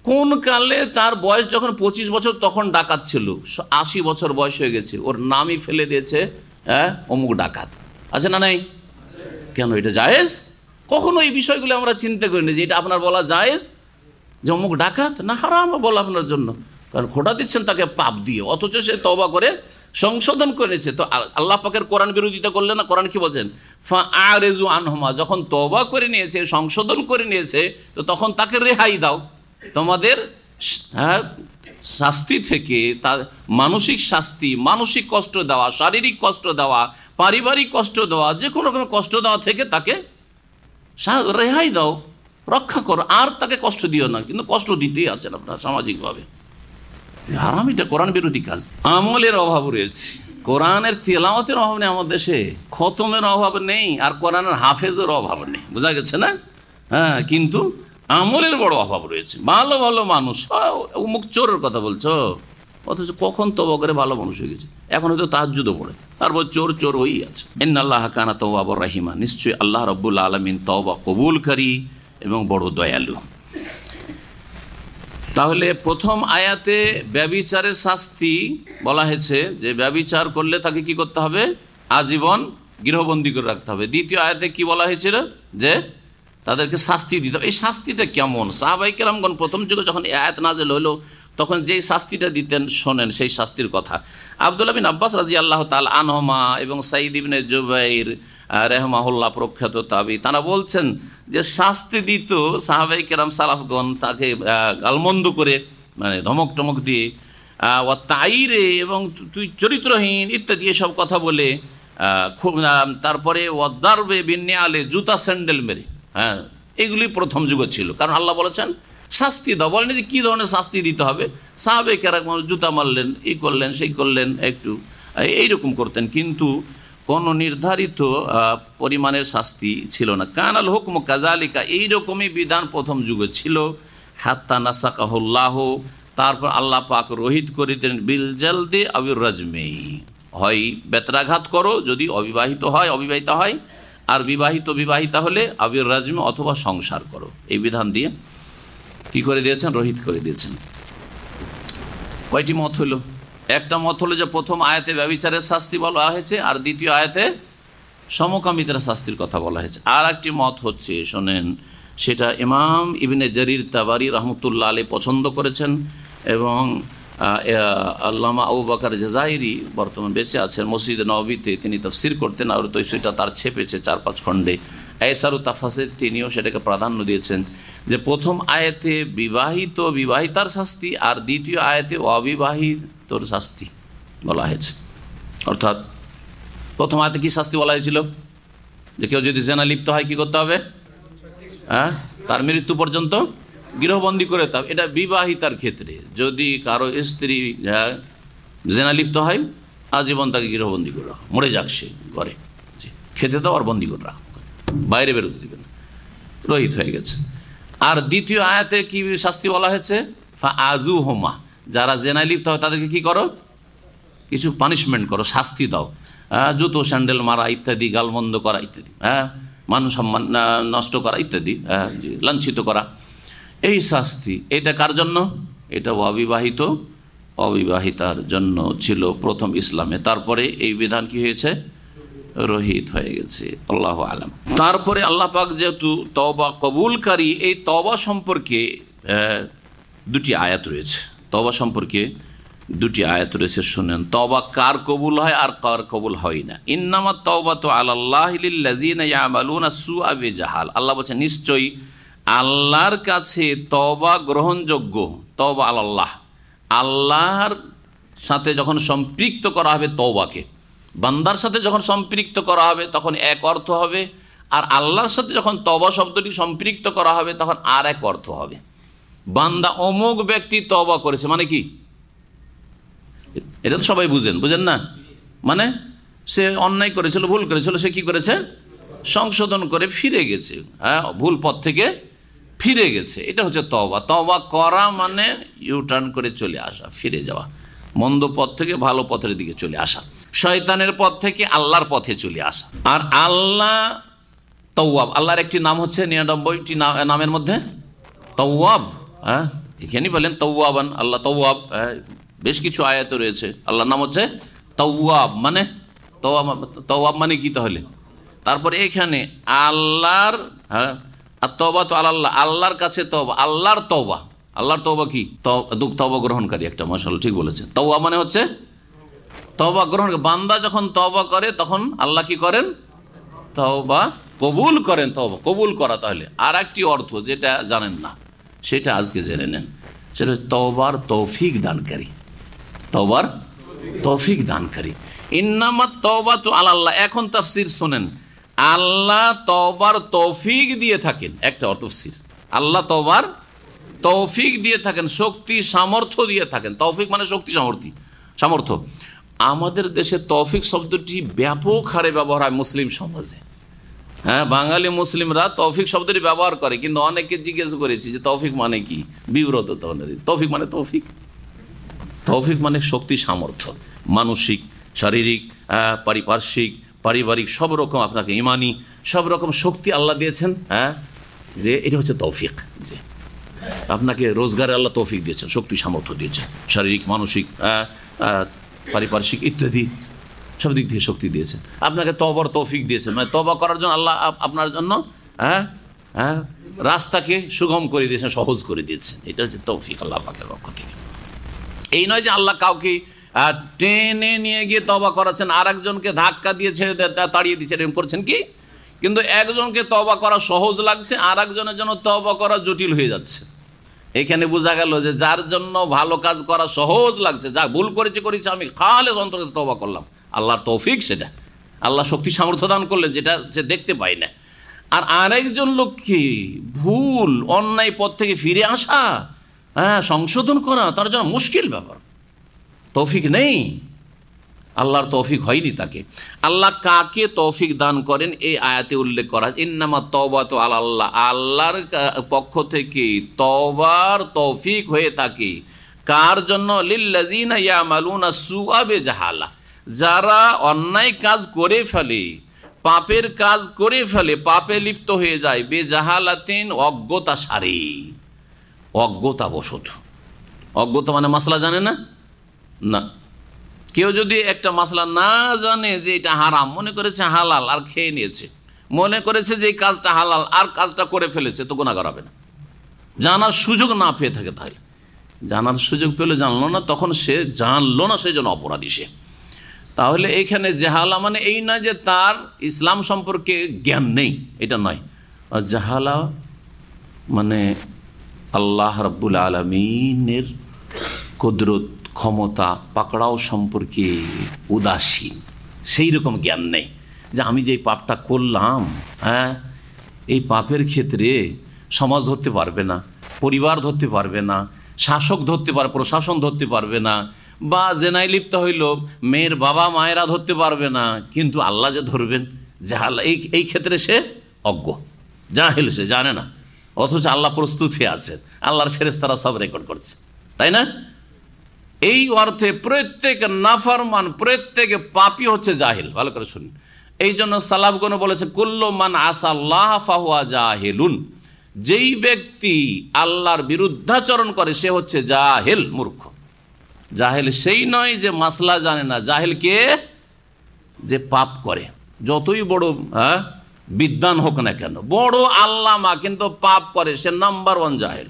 কোন কালে তার বয়স যখন পঁচিশ বছর তখন ডাকাত ছিল আশি বছর বয়স হয়ে গেছে ওর নামই ফেলে দিয়েছে হ্যাঁ অমুক ডাকাত আছে না নাই কেন এটা জায়েজ কখনো এই বিষয়গুলো আমরা চিন্তা করিনি যে এটা আপনার বলা জায়েজ যে অমুক ডাকাত না হারাম বলা আপনার জন্য কারণ খোটা দিচ্ছেন তাকে পাপ দিয়ে অথচ সে তবা করে সংশোধন করেছে তো আল্লাহ পাকের কোরআন বিরোধিতা করলে না কোরআন কি বলছেন ফা আরেজু আনহমা যখন তবা করে নিয়েছে সংশোধন করে নিয়েছে তো তখন তাকে রেহাই দাও তোমাদের হ্যাঁ শাস্তি থেকে তার মানসিক শাস্তি মানসিক কষ্ট দেওয়া শারীরিক কষ্ট দেওয়া পারিবারিক কষ্ট দেওয়া যে কোনো রকম কষ্ট দেওয়া থেকে তাকে রেহাই দাও রক্ষা করো আর তাকে কষ্ট দিও না কিন্তু কষ্ট দিতেই আছেন আপনার সামাজিকভাবে হারাম এটা কোরআন বিরোধী কাজ আমলের অভাব রয়েছে কোরআনের তেলাওতের অভাব নেই আমাদের দেশে খতমের অভাব নেই আর কোরআনের হাফেজের অভাব নেই বোঝা গেছে না হ্যাঁ কিন্তু আমলের বড় অভাব রয়েছে ভালো ভালো মানুষ মুখ চোরের কথা বলছো অথচ কখন তব করে ভালো মানুষ হয়ে গেছে এখন হয়তো যুদ্ধ পড়ে তারপর চোর চোর হয়েই আছে আল্লাহ কানা তওয়াবর রাহিমা নিশ্চয়ই আল্লাহ রব্বুল আলমিন তওবা কবুলকারী এবং বড় দয়ালু তাহলে প্রথম আয়াতে ব্যবিচারের শাস্তি বলা হয়েছে যে ব্যবিচার করলে তাকে কি করতে হবে আজীবন গৃহবন্দী করে রাখতে হবে দ্বিতীয় আয়াতে কি বলা হয়েছিল যে তাদেরকে শাস্তি দিতে হবে এই শাস্তিটা কেমন সাহাবাহিক রামগণ প্রথম যুগে যখন আয়াত নাজেল হলো তখন যেই শাস্তিটা দিতেন শোনেন সেই শাস্তির কথা আবদুল্লাহ বিন আব্বাস রাজি আল্লাহ তাল আনহমা এবং সাঈদ ইবনে জুবাইর রেহমাহুল্লাহ প্রখ্যাত তাবি তারা বলছেন যে শাস্তি দিত সাহাবাই কেরাম সালাফগণ তাকে গালমন্দ করে মানে ধমক টমক দিয়ে ও তাই রে এবং তুই চরিত্রহীন ইত্যাদি এসব কথা বলে খুব তারপরে ওদারবে বিন্নে আলে জুতা স্যান্ডেল মেরে হ্যাঁ এগুলি প্রথম যুগ ছিল কারণ আল্লাহ বলেছেন শাস্তি দাও বলেন যে কী ধরনের শাস্তি দিতে হবে সাহাবে কেরাক জুতা মারলেন এই করলেন সেই করলেন একটু এইরকম করতেন কিন্তু কোনো নির্ধারিত পরিমাণের শাস্তি ছিল না কানাল হুকম কাজালিকা এইরকমই বিধান প্রথম যুগে ছিল হাত্তা নাসাকাহুল্লাহ তারপর আল্লাহ পাক রোহিত করে দিলেন বিল জলদি আবির রাজমেই হয় বেতরাঘাত করো যদি অবিবাহিত হয় অবিবাহিত হয় আর বিবাহিত বিবাহিতা হলে আবির রাজমে অথবা সংসার করো এই বিধান দিয়ে কি করে দিয়েছেন রোহিত করে দিয়েছেন কয়টি মত হলো একটা মত হলো যে প্রথম আয়াতে ব্যবচারের শাস্তি বলা হয়েছে আর দ্বিতীয় আয়াতে সমকামিতার শাস্তির কথা বলা হয়েছে আর একটি মত হচ্ছে শোনেন সেটা ইমাম ইবিনে জরির তাবারি রহমতুল্লাহ আলী পছন্দ করেছেন এবং আল্লামা আবু বাকার জেজাইরি বর্তমান বেঁচে আছেন মসজিদ নবীতে তিনি তফসির করতেন আর তো সেটা তার ছেপেছে চার পাঁচ খণ্ডে এসারু তাফাসের তিনিও সেটাকে প্রাধান্য দিয়েছেন যে প্রথম আয়তে বিবাহিত বিবাহিতার শাস্তি আর দ্বিতীয় আয়তে অবিবাহিতর শাস্তি বলা হয়েছে অর্থাৎ প্রথম আয়তে কি শাস্তি বলা হয়েছিল যে কেউ যদি জেনা লিপ্ত হয় কি করতে হবে হ্যাঁ তার মৃত্যু পর্যন্ত গৃহবন্দী করে তা এটা বিবাহিতার ক্ষেত্রে যদি কারো স্ত্রী হ্যাঁ, জেনা লিপ্ত হয় আজীবন তাকে গৃহবন্দী করে রাখো মরে যাক সে ঘরে খেতে তো আর বন্দি করে রাখো বাইরে বেরোতে দেবে না রোহিত হয়ে গেছে আর দ্বিতীয় আয়াতে কি শাস্তি বলা হয়েছে আজু হোমা যারা জেনায় লিপ্ত হয় তাদেরকে কি করো কিছু পানিশমেন্ট করো শাস্তি দাও হ্যাঁ, জুতো স্যান্ডেল মারা ইত্যাদি গালমন্দ করা ইত্যাদি হ্যাঁ মানুষ সম্মান নষ্ট করা ইত্যাদি হ্যাঁ, লাঞ্ছিত করা এই শাস্তি এটা কার জন্য এটা অবিবাহিত অবিবাহিতার জন্য ছিল প্রথম ইসলামে তারপরে এই বিধান কি হয়েছে রহিত হয়ে গেছে আল্লাহ আলম তারপরে আল্লাহ পাক যেহেতু তওবা কবুলকারী এই তবা সম্পর্কে দুটি আয়াত রয়েছে তবা সম্পর্কে দুটি আয়াত রয়েছে শুনেন তবা কার কবুল হয় আর কার কবুল হয় না ইন্নামা তওবা তো আল্লাহ আল্লাহ বলছে নিশ্চয়ই আল্লাহর কাছে তবা গ্রহণযোগ্য তবা আল্লাহ আল্লাহর সাথে যখন সম্পৃক্ত করা হবে তবাকে বান্দার সাথে যখন সম্পৃক্ত করা হবে তখন এক অর্থ হবে আর আল্লাহর সাথে যখন তবা শব্দটি সম্পৃক্ত করা হবে তখন আর এক অর্থ হবে বান্দা অমুক ব্যক্তি তবা করেছে মানে কি এটা তো সবাই বুঝেন বুঝেন না মানে সে অন্যায় করেছিল ভুল করেছিল সে কি করেছে সংশোধন করে ফিরে গেছে হ্যাঁ ভুল পথ থেকে ফিরে গেছে এটা হচ্ছে তবা তবা করা মানে ইউ টার্ন করে চলে আসা ফিরে যাওয়া মন্দ পথ থেকে ভালো পথের দিকে চলে আসা শয়তানের পথ থেকে আল্লাহর পথে চলে আসা আর আল্লাহ তৌয়াব আল্লাহর একটি নাম হচ্ছে নিরানব্বইটি নামের মধ্যে তৌয়াব হ্যাঁ এখানেই বলেন তৌয়াবান আল্লাহ তৌয়াব হ্যাঁ? বেশ কিছু আয়াত রয়েছে আল্লাহর নাম হচ্ছে তৌয়াব মানে তৌয়াব তৌয়াব মানে কি তাহলে তারপরে এখানে আল্লাহর হ্যাঁ আর তবা তো আল্লাহ আল্লাহর কাছে তবা আল্লাহর তবা আল্লাহর তওবা কি তওবা গ্রহণকারী একটা মশাল ঠিক বলেছেন তওবা মানে হচ্ছে তওবা গ্রহণ বান্দা যখন তওবা করে তখন আল্লাহ কি করেন তওবা কবুল করেন তওবা কবুল করা তাহলে আর একটি অর্থ যেটা জানেন না সেটা আজকে জেনে নেন সেটা তওবার তৌফিক দানকারী তওবার তৌফিক দানকারী ইন্নামা তওবা তো আল্লাহ এখন তাফসির শোনেন আল্লাহ তবার তৌফিক দিয়ে থাকেন একটা অর্থ আল্লাহ তবার তৌফিক দিয়ে থাকেন শক্তি সামর্থ্য দিয়ে থাকেন তৌফিক মানে শক্তি সামর্থ্য সামর্থ্য আমাদের দেশে তৌফিক শব্দটি ব্যাপক হারে ব্যবহার হয় মুসলিম সমাজে হ্যাঁ বাঙালি মুসলিমরা তৌফিক শব্দটি ব্যবহার করে কিন্তু অনেকে জিজ্ঞেস করেছি যে তৌফিক মানে কি বিব্রত তৌফিক মানে তৌফিক তৌফিক মানে শক্তি সামর্থ্য মানসিক শারীরিক পারিপার্শ্বিক পারিবারিক সব রকম আপনাকে ইমানি সব রকম শক্তি আল্লাহ দিয়েছেন হ্যাঁ যে এটা হচ্ছে তৌফিক যে আপনাকে রোজগারে আল্লাহ তৌফিক দিয়েছেন শক্তি সামর্থ্য দিয়েছেন শারীরিক মানসিক পারিপার্শ্বিক ইত্যাদি সব দিক থেকে শক্তি দিয়েছেন আপনাকে তবর তৌফিক দিয়েছেন মানে তবা করার জন্য আল্লাহ আপনার জন্য হ্যাঁ হ্যাঁ রাস্তাকে সুগম করে দিয়েছেন সহজ করে দিয়েছেন এটা হচ্ছে তৌফিক আল্লাহ আপনাকে লক্ষ্য থেকে এই নয় যে আল্লাহ কাউকে টেনে নিয়ে গিয়ে তবা করাচ্ছেন আর একজনকে ধাক্কা দিয়ে ছেড়ে তাড়িয়ে দিচ্ছে এরকম করছেন কি কিন্তু একজনকে তবা করা সহজ লাগছে আর একজনের জন্য তবা করা জটিল হয়ে যাচ্ছে এখানে বোঝা গেল যে যার জন্য ভালো কাজ করা সহজ লাগছে যা ভুল করেছে করেছে আমি খালে অন্তর্গত তবা করলাম আল্লাহর তৌফিক সেটা আল্লাহ শক্তি সামর্থ্য দান করলেন যেটা সে দেখতে পায় না আর আরেকজন লোককে ভুল অন্যায় পথ থেকে ফিরে আসা হ্যাঁ সংশোধন করা তার জন্য মুশকিল ব্যাপার তৌফিক নেই আল্লাহর তৌফিক হয়নি তাকে আল্লাহ কাকে তৌফিক দান করেন এই আয়াতে উল্লেখ করা ইন্নামা তওবা তো আল্লাহ আল্লাহর পক্ষ থেকে তওবার তৌফিক হয়ে থাকে কার জন্য জাহালা বেজাহালা যারা অন্যায় কাজ করে ফেলে পাপের কাজ করে ফেলে পাপে লিপ্ত হয়ে যায় বেজাহালাতেন অজ্ঞতা সারে অজ্ঞতা বসত অজ্ঞতা মানে মশলা জানে না না কেউ যদি একটা মাসলা না জানে যে এটা হারাম মনে করেছে হালাল আর খেয়ে নিয়েছে মনে করেছে যে এই কাজটা হালাল আর কাজটা করে ফেলেছে তো গোনা করাবে না জানার সুযোগ না পেয়ে থাকে তাহলে জানার সুযোগ পেলে জানলো না তখন সে জানলো না সেই জন্য অপরাধী সে তাহলে এইখানে জাহালা মানে এই নয় যে তার ইসলাম সম্পর্কে জ্ঞান নেই এটা নয় জাহালা মানে আল্লাহ রব্বুল আলমিনের কুদরত ক্ষমতা পাকড়াও সম্পর্কে উদাসীন সেই রকম জ্ঞান নেই যে আমি যে পাপটা করলাম হ্যাঁ এই পাপের ক্ষেত্রে সমাজ ধরতে পারবে না পরিবার ধরতে পারবে না শাসক ধরতে পারবে প্রশাসন ধরতে পারবে না বা জেনাই লিপ্ত হইল মেয়ের বাবা মায়েরা ধরতে পারবে না কিন্তু আল্লাহ যে ধরবেন জাহাল এই এই ক্ষেত্রে সে অজ্ঞ যা জাহেল সে জানে না অথচ আল্লাহ প্রস্তুত হয়ে আছে আল্লাহর ফেরেস্তারা সব রেকর্ড করছে তাই না এই অর্থে প্রত্যেক নাফরমান প্রত্যেক পাপি হচ্ছে জাহিল ভালো করে শুনুন এই জন্য সালাবগণ বলেছে কুল্লমান আসাল্লাহ ফাহুয়া জাহেলুন যেই ব্যক্তি আল্লাহর বিরুদ্ধাচরণ করে সে হচ্ছে জাহেল মূর্খ জাহেল সেই নয় যে মাসলা জানে না জাহেলকে যে পাপ করে যতই বড় হ্যাঁ বিদ্যান হোক না কেন বড় আল্লামা কিন্তু পাপ করে সে নাম্বার ওয়ান জাহেল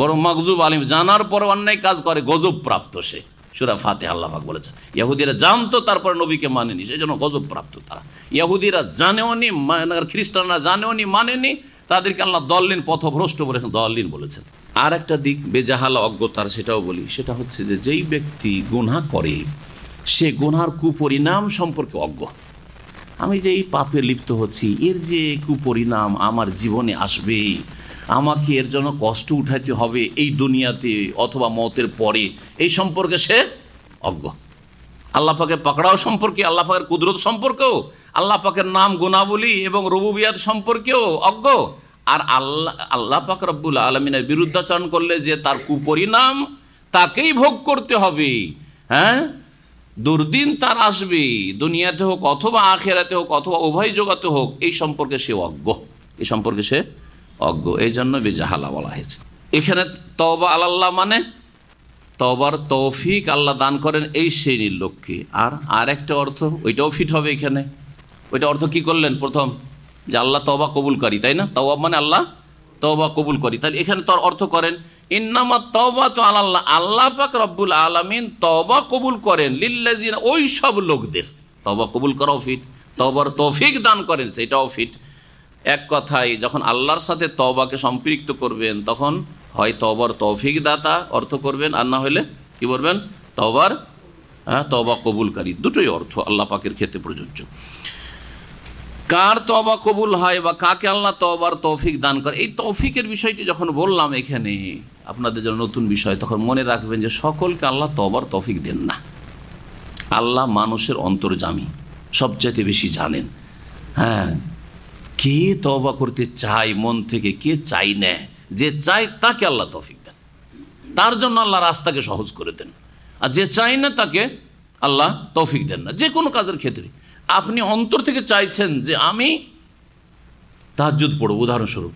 বড় মকজুব আলিম জানার পর অন্যায় কাজ করে গজব প্রাপ্ত সে সুরা ফাতে আল্লাহাক বলেছেন ইহুদিরা জানতো তারপর নবীকে মানেনি সেই জন্য গজব প্রাপ্ত তারা ইয়াহুদিরা জানেও নি খ্রিস্টানরা জানেও নি মানেনি তাদেরকে আল্লাহ দললিন পথভ্রষ্ট বলেছেন দললিন বলেছেন আর একটা দিক বেজাহালা অজ্ঞতার সেটাও বলি সেটা হচ্ছে যে যেই ব্যক্তি গুনা করে সে গুনার কুপরিণাম সম্পর্কে অজ্ঞ আমি যে এই পাপে লিপ্ত হচ্ছি এর যে কুপরিণাম আমার জীবনে আসবেই আমাকে এর জন্য কষ্ট উঠাইতে হবে এই দুনিয়াতে অথবা মতের পরে এই সম্পর্কে সে অজ্ঞ আল্লাহ পাকে পাকড়াও সম্পর্কে আল্লাহ কুদরত সম্পর্কেও আল্লাহ পাকের নাম গুণাবলী এবং রবুবিয়াত সম্পর্কেও অজ্ঞ আর আল্লাহ আল্লাহ পাক রব্বুল আলমিনের বিরুদ্ধাচরণ করলে যে তার কুপরিণাম তাকেই ভোগ করতে হবে হ্যাঁ দুর্দিন তার আসবে দুনিয়াতে হোক অথবা আখেরাতে হোক অথবা উভয় জগতে হোক এই সম্পর্কে সে অজ্ঞ এই সম্পর্কে সে অজ্ঞ এই জন্য বিজাহালা বলা হয়েছে এখানে তবা আল্লাহ মানে তবার তৌফিক আল্লাহ দান করেন এই শ্রেণীর লোককে আর আর একটা অর্থ ওইটাও ফিট হবে এখানে ওইটা অর্থ কি করলেন প্রথম যে আল্লাহ তবা করি তাই না তবা মানে আল্লাহ তবা কবুল করি তাহলে এখানে তোর অর্থ করেন ইন্নামা তবা তো আল্লাহ আল্লাহ পাক রব্বুল আলমিন তবা কবুল করেন লিল্লাজিন ওই সব লোকদের তবা কবুল করাও ফিট তবার তৌফিক দান করেন সেটাও ফিট এক কথায় যখন আল্লাহর সাথে তবাকে সম্পৃক্ত করবেন তখন হয় তবর তৌফিক দাতা অর্থ করবেন আর না হলে কি বলবেন তবার হ্যাঁ তবা কবুলকারী দুটোই অর্থ আল্লাহ পাকের ক্ষেত্রে প্রযোজ্য কার তবা কবুল হয় বা কাকে আল্লাহ তবার তৌফিক দান করে এই তৌফিকের বিষয়টি যখন বললাম এখানে আপনাদের জন্য নতুন বিষয় তখন মনে রাখবেন যে সকলকে আল্লাহ তবার তৌফিক দেন না আল্লাহ মানুষের অন্তর্জামী সবচাইতে বেশি জানেন হ্যাঁ কে তবা করতে চায় মন থেকে কে চাই না যে চায় তাকে আল্লাহ তফিক দেন তার জন্য আল্লাহ রাস্তাকে সহজ করে দেন আর যে চাই না তাকে আল্লাহ তৌফিক দেন না যে কোনো কাজের ক্ষেত্রে আপনি অন্তর থেকে চাইছেন যে আমি তাহাজুদ পড়ব উদাহরণস্বরূপ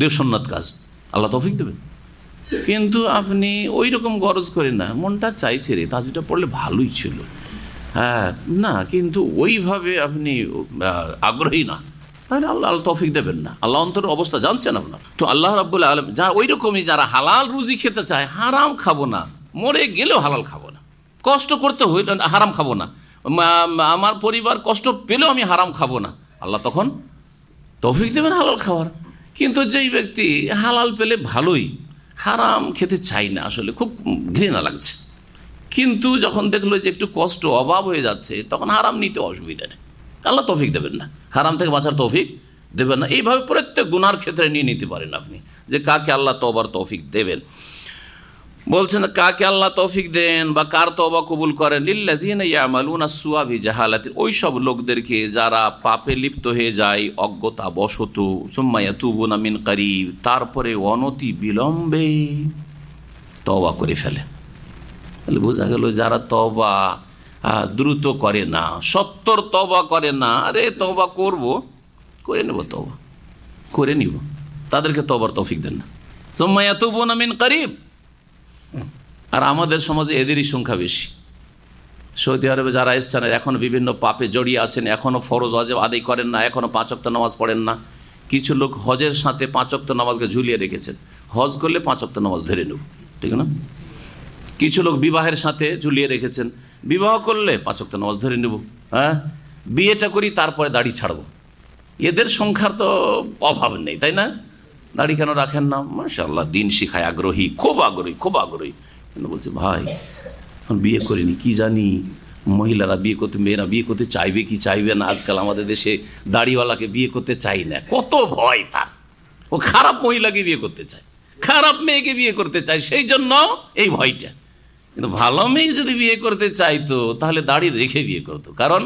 দেব সন্ন্যত কাজ আল্লাহ তৌফিক দেবেন কিন্তু আপনি ওই রকম গরজ করে না মনটা চাইছে রে তাহাজুদটা পড়লে ভালোই ছিল হ্যাঁ না কিন্তু ওইভাবে আপনি আগ্রহী না তাহলে আল্লাহ আল্লাহ তৌফিক দেবেন না আল্লাহ অন্তরের অবস্থা জানছেন আপনার তো আল্লাহ রাবুল আলম যা ওই রকমই যারা হালাল রুজি খেতে চায় হারাম খাবো না মরে গেলেও হালাল খাবো না কষ্ট করতে হইলে হারাম খাবো না আমার পরিবার কষ্ট পেলেও আমি হারাম খাবো না আল্লাহ তখন তৌফিক দেবেন হালাল খাওয়ার কিন্তু যেই ব্যক্তি হালাল পেলে ভালোই হারাম খেতে চাই না আসলে খুব ঘৃণা লাগছে কিন্তু যখন দেখলো যে একটু কষ্ট অভাব হয়ে যাচ্ছে তখন হারাম নিতে অসুবিধা নেই আল্লাহ তৌফিক দেবেন না হারাম থেকে বাঁচার তৌফিক দেবেন না এইভাবে প্রত্যেক গুনার ক্ষেত্রে নিয়ে নিতে পারেন আপনি যে কাকে আল্লাহ তবার তৌফিক দেবেন বলছেন কাকে আল্লাহ তৌফিক দেন বা কার তবা কবুল করেন লিল্লাজিনা সুয়াবি জাহালাতির ওই সব লোকদেরকে যারা পাপে লিপ্ত হয়ে যায় অজ্ঞতা বসত সুম্মাইয়া তুবুনা মিন করিব তারপরে অনতি বিলম্বে তবা করে ফেলে তাহলে বোঝা গেল যারা তবা দ্রুত করে না সত্তর তবা করে না আরে তবা করব করে নেব তবা করে নিব তাদেরকে তবার তফিক দেন না সোম্মাই এত বোন আমিন করিব আর আমাদের সমাজে এদেরই সংখ্যা বেশি সৌদি আরবে যারা এসছেন এখন বিভিন্ন পাপে জড়িয়ে আছেন এখনও ফরজ হজে আদায় করেন না এখনও পাঁচক্ত নামাজ পড়েন না কিছু লোক হজের সাথে পাঁচক্ত নামাজকে ঝুলিয়ে রেখেছেন হজ করলে পাঁচক্ত নামাজ ধরে নেব ঠিক না কিছু লোক বিবাহের সাথে ঝুলিয়ে রেখেছেন বিবাহ করলে পাচক তো নজ ধরে নেব হ্যাঁ বিয়েটা করি তারপরে দাড়ি ছাড়ব এদের সংখ্যার তো অভাব নেই তাই না দাড়ি কেন রাখেন না মাশাল্লাহ দিন শিখায় আগ্রহী খুব আগ্রহী খুব আগ্রহী কিন্তু বলছে ভাই বিয়ে করিনি কি জানি মহিলারা বিয়ে করতে মেয়েরা বিয়ে করতে চাইবে কি চাইবে না আজকাল আমাদের দেশে দাড়িওয়ালাকে বিয়ে করতে চাই না কত ভয় তার ও খারাপ মহিলাকে বিয়ে করতে চায় খারাপ মেয়েকে বিয়ে করতে চায় সেই জন্য এই ভয়টা কিন্তু ভালো মেয়ে যদি বিয়ে করতে চাইতো তাহলে দাড়ি রেখে বিয়ে করতো কারণ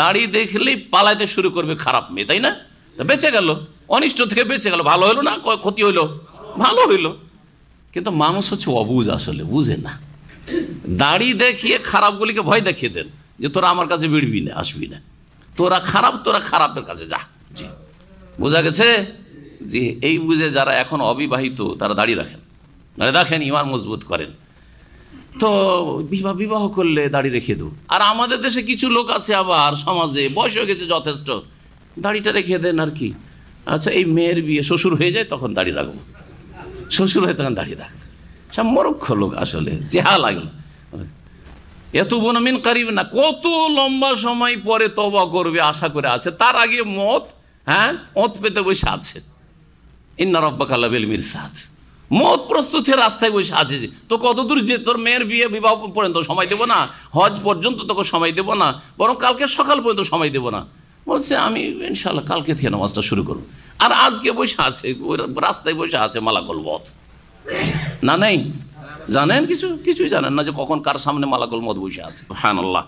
দাড়ি দেখলেই পালাইতে শুরু করবে খারাপ মেয়ে তাই না তা বেঁচে গেল অনিষ্ট থেকে বেঁচে গেল ভালো হলো না ক্ষতি হইলো ভালো হইলো কিন্তু মানুষ হচ্ছে অবুজ আসলে বুঝে না দাড়ি দেখিয়ে খারাপগুলিকে ভয় দেখিয়ে দেন যে তোরা আমার কাছে বিড়বি না আসবি না তোরা খারাপ তোরা খারাপের কাছে যা জি বোঝা গেছে যে এই বুঝে যারা এখন অবিবাহিত তারা দাড়ি রাখেন দাঁড়িয়ে দেখেন ইমান মজবুত করেন তো বিবাহ বিবাহ করলে দাড়ি রেখে দেবো আর আমাদের দেশে কিছু লোক আছে আবার সমাজে বয়স হয়ে গেছে যথেষ্ট দাড়িটা রেখে দেন আর কি আচ্ছা এই মেয়ের বিয়ে শ্বশুর হয়ে যায় তখন দাড়ি রাখবো শ্বশুর হয়ে তখন দাড়ি রাখ সব মরক্ষ লোক আসলে চেহা লাগলো এত বনমিন কারিব না কত লম্বা সময় পরে তবা করবে আশা করে আছে তার আগে মত হ্যাঁ অত পেতে বসে আছে ইন্নারব্বাকাল্লা বেলমির সাথ মত প্রস্তুতের রাস্তায় বসে আছে যে তো কতদূর যে তোর মেয়ের বিয়ে বিবাহ পর্যন্ত সময় দেবো না হজ পর্যন্ত তোকে সময় দেবো না বরং কালকে সকাল পর্যন্ত সময় দেবো না বলছে আমি ইনশাল্লাহ কালকে থেকে নামাজটা শুরু করবো আর আজকে বসে আছে ওই রাস্তায় বসে আছে মালাকল মত না নেই জানেন কিছু কিছুই জানেন না যে কখন কার সামনে মালাকল মত বসে আছে হ্যাঁ আল্লাহ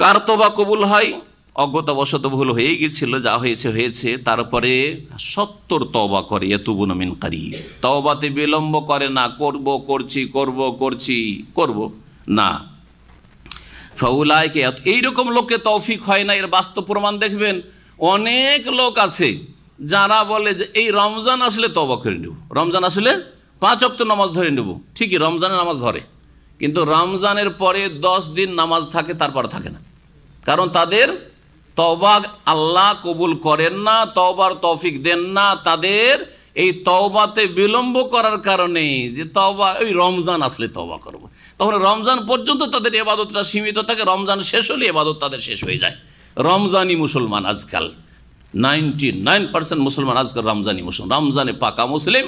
কার তোবা কবুল হয় অজ্ঞতাবশত ভুল হয়ে গেছিল যা হয়েছে হয়েছে তারপরে সত্তর তবা করে এতুবুন মিন কারি তবাতে বিলম্ব করে না করব করছি করব করছি করব না ফাউলায়কে এইরকম লোককে তৌফিক হয় না এর বাস্তব প্রমাণ দেখবেন অনেক লোক আছে যারা বলে যে এই রমজান আসলে তবা করে নেব রমজান আসলে পাঁচ অপ্ত নামাজ ধরে নেব ঠিকই রমজানের নামাজ ধরে কিন্তু রমজানের পরে দশ দিন নামাজ থাকে তারপর থাকে না কারণ তাদের তওবা আল্লাহ কবুল করেন না তওবার তফিক দেন না তাদের এই তওবাতে বিলম্ব করার কারণে যে তবা ওই রমজান আসলে তবা করব। তখন রমজান পর্যন্ত তাদের এবাদতটা সীমিত থাকে রমজান শেষ হলে এবাদত তাদের শেষ হয়ে যায় রমজানি মুসলমান আজকাল নাইনটি নাইন পার্সেন্ট মুসলমান আজকাল রমজানি মুসলমান রমজানে পাকা মুসলিম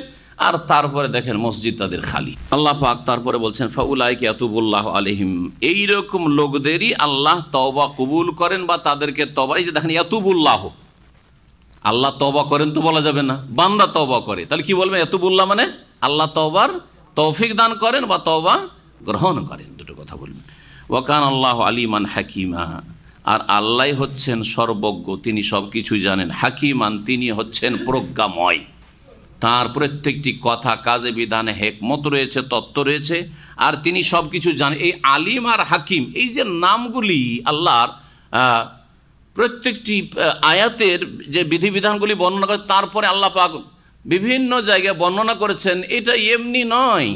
আর তারপরে দেখেন মসজিদ তাদের খালি আল্লাহ পাক তারপরে বলছেন ফাউলাইকে আতুবুল্লাহ আলহিম এইরকম লোকদেরই আল্লাহ তবা কবুল করেন বা তাদেরকে তবা এই যে দেখেন ইয়াতুবুল্লাহ আল্লাহ তবা করেন তো বলা যাবে না বান্দা তবা করে তাহলে কি বলবেন ইয়াতুবুল্লাহ মানে আল্লাহ তবার তৌফিক দান করেন বা তবা গ্রহণ করেন দুটো কথা বলবেন ওয়াকান আল্লাহ আলিমান হাকিমা আর আল্লাহ হচ্ছেন সর্বজ্ঞ তিনি সব কিছুই জানেন হাকিমান তিনি হচ্ছেন প্রজ্ঞাময় তার প্রত্যেকটি কথা কাজে বিধানে হেকমত রয়েছে তত্ত্ব রয়েছে আর তিনি সব কিছু জানেন এই আলিম আর হাকিম এই যে নামগুলি আল্লাহর প্রত্যেকটি আয়াতের যে বিধিবিধানগুলি বর্ণনা করে তারপরে আল্লাহ পাক বিভিন্ন জায়গায় বর্ণনা করেছেন এটা এমনি নয়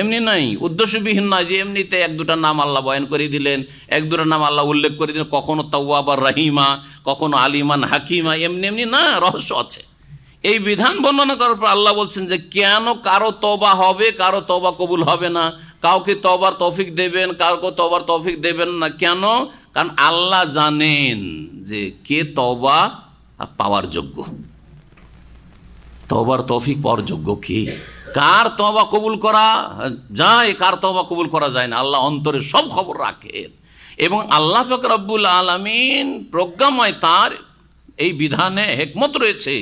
এমনি নাই উদ্দেশ্যবিহীন নয় যে এমনিতে এক দুটা নাম আল্লাহ বয়ন করে দিলেন এক দুটা নাম আল্লাহ উল্লেখ করে দিলেন কখনো তাওয়াবা রাহিমা কখনো আলিমান হাকিমা এমনি এমনি না রহস্য আছে এই বিধান বর্ণনা করার পর আল্লাহ বলছেন যে কেন কারো তবা হবে কারো তবা কবুল হবে না কাউকে তবার তফিক দেবেন কাউকে তবার তফিক দেবেন না কেন কারণ আল্লাহ জানেন যে কে তবা পাওয়ার যোগ্য তবার তফিক পাওয়ার যোগ্য কে কার তবা কবুল করা যায় কার তবা কবুল করা যায় না আল্লাহ অন্তরে সব খবর রাখেন এবং আল্লাহ ফকরাবুল আলমিন প্রজ্ঞাময় তার এই বিধানে হেকমত রয়েছে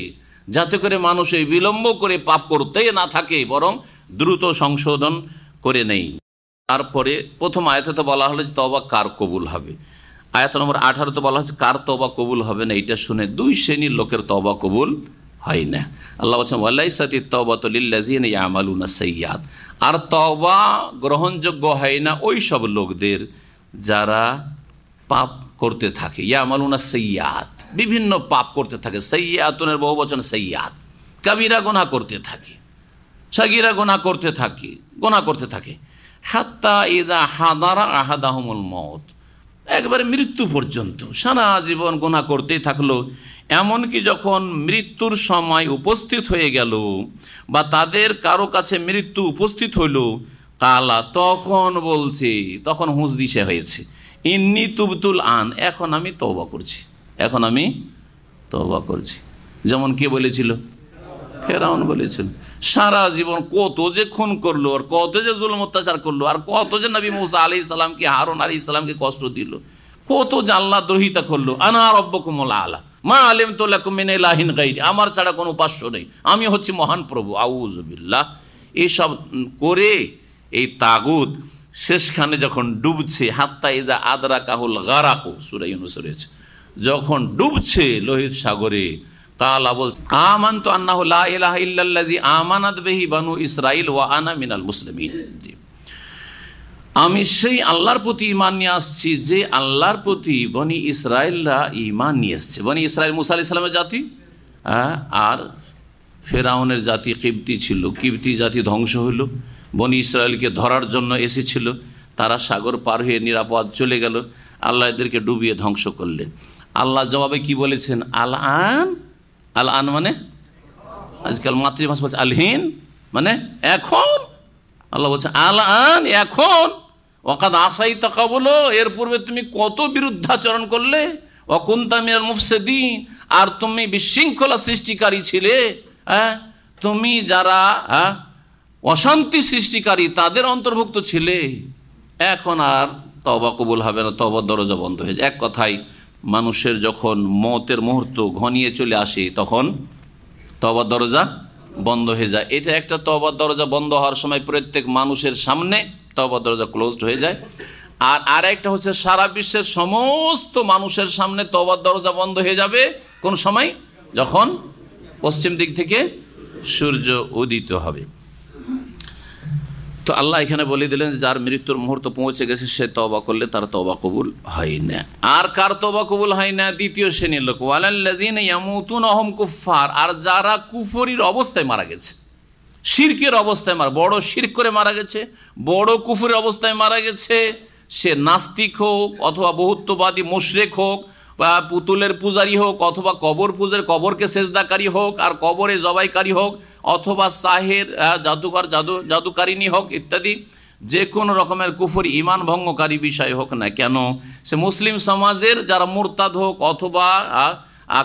যাতে করে মানুষ এই বিলম্ব করে পাপ করতে না থাকে বরং দ্রুত সংশোধন করে নেই তারপরে প্রথম আয়তে তো বলা হলো যে তবা কার কবুল হবে আয়ত নম্বর আঠারো তো বলা হচ্ছে কার তবা কবুল হবে না এটা শুনে দুই শ্রেণীর লোকের তবা কবুল হয় না আল্লাহ বলছেন ওয়াল্লাই সাতি তবা তো লিল্লাজিন সৈয়াদ আর তবা গ্রহণযোগ্য হয় না ওই সব লোকদের যারা পাপ করতে থাকে ইয়ামালুনা সৈয়াদ বিভিন্ন পাপ করতে থাকে সৈয়াতনের বহু বচন সৈয়াত কাবিরা গোনা করতে থাকে সাগিরা গোনা করতে থাকে গোনা করতে থাকে হাত্তা ইদা হাদারা আহাদাহমুল মত একবারে মৃত্যু পর্যন্ত সারা জীবন গোনা করতেই থাকলো এমনকি যখন মৃত্যুর সময় উপস্থিত হয়ে গেল বা তাদের কারো কাছে মৃত্যু উপস্থিত হইল কালা তখন বলছে তখন হুঁস দিশে হয়েছে ইন্নি তুবতুল আন এখন আমি তওবা করছি এখন আমি তবা করছি যেমন কে বলেছিল ফেরাউন বলেছিল সারা জীবন কত যে খুন করলো আর কত যে জুলম অত্যাচার করলো আর কত যে নবী মুসা আলি ইসলামকে হারুন আলী ইসলামকে কষ্ট দিল কত যে আল্লাহ দ্রোহিতা করলো আনা রব্বকুমলা আলা মা আলিম তো লাহিন গাইর আমার ছাড়া কোনো উপাস্য নেই আমি হচ্ছি মহান প্রভু আউজবিল্লা এইসব করে এই তাগুদ শেষখানে যখন ডুবছে হাত্তা ইজা আদরা কাহুল গারাকু সুরাই অনুসরেছে যখন ডুবছে লোহিত সাগরে কালা বল আমান তো আন্না ইলাহ ইল্লাল্লাজি আমানাত বেহি বানু ইসরাইল ওয়া আনা মিনাল মুসলিমিন আমি সেই আল্লাহর প্রতি ইমান নিয়ে আসছি যে আল্লাহর প্রতি বনি ইসরায়েলরা ইমান নিয়ে এসছে বনি ইসরায়েল মুসা আলি ইসলামের জাতি হ্যাঁ, আর ফেরাউনের জাতি কিবতি ছিল কিবতি জাতি ধ্বংস হলো বনি ইসরায়েলকে ধরার জন্য এসেছিল তারা সাগর পার হয়ে নিরাপদ চলে গেল আল্লাহ এদেরকে ডুবিয়ে ধ্বংস করলেন আল্লাহ জবাবে কি বলেছেন আল আন আল আন মানে আজকাল মাতৃভাষা বলছে আলহীন মানে এখন আল্লাহ বলছে আল আন এখন অকাদ আশাই তাকা বলো এর পূর্বে তুমি কত বিরুদ্ধাচরণ করলে অকুন্তা মুফসেদিন আর তুমি বিশৃঙ্খলা সৃষ্টিকারী ছিলে হ্যাঁ তুমি যারা হ্যাঁ অশান্তি সৃষ্টিকারী তাদের অন্তর্ভুক্ত ছিলে এখন আর তবা কবুল হবে না তবা দরজা বন্ধ হয়ে যায় এক কথায় মানুষের যখন মতের মুহূর্ত ঘনিয়ে চলে আসে তখন তবা দরজা বন্ধ হয়ে যায় এটা একটা তবা দরজা বন্ধ হওয়ার সময় প্রত্যেক মানুষের সামনে তবা দরজা ক্লোজড হয়ে যায় আর আর একটা হচ্ছে সারা বিশ্বের সমস্ত মানুষের সামনে তবা দরজা বন্ধ হয়ে যাবে কোন সময় যখন পশ্চিম দিক থেকে সূর্য উদিত হবে তো আল্লাহ এখানে বলে দিলেন যার মৃত্যুর মুহূর্ত পৌঁছে গেছে সে তবা করলে তার তবা কবুল হয় না আর কার তবা কবুল হয় না দ্বিতীয় শ্রেণীর লোক ওয়ালাল্লাজিন আহম অহম কুফার আর যারা কুফরির অবস্থায় মারা গেছে শিরকের অবস্থায় মারা বড় শিরক করে মারা গেছে বড় কুফুরের অবস্থায় মারা গেছে সে নাস্তিক হোক অথবা বহুত্ববাদী মুশরেক হোক বা পুতুলের পূজারি হোক অথবা কবর পূজার কবরকে সেজদাকারী হোক আর কবরে জবাইকারী হোক অথবা সাহের জাদুকর জাদু জাদুকারিনী হোক ইত্যাদি যে কোনো রকমের কুফুর ইমান ভঙ্গকারী বিষয় হোক না কেন সে মুসলিম সমাজের যারা মোরতাদ হোক অথবা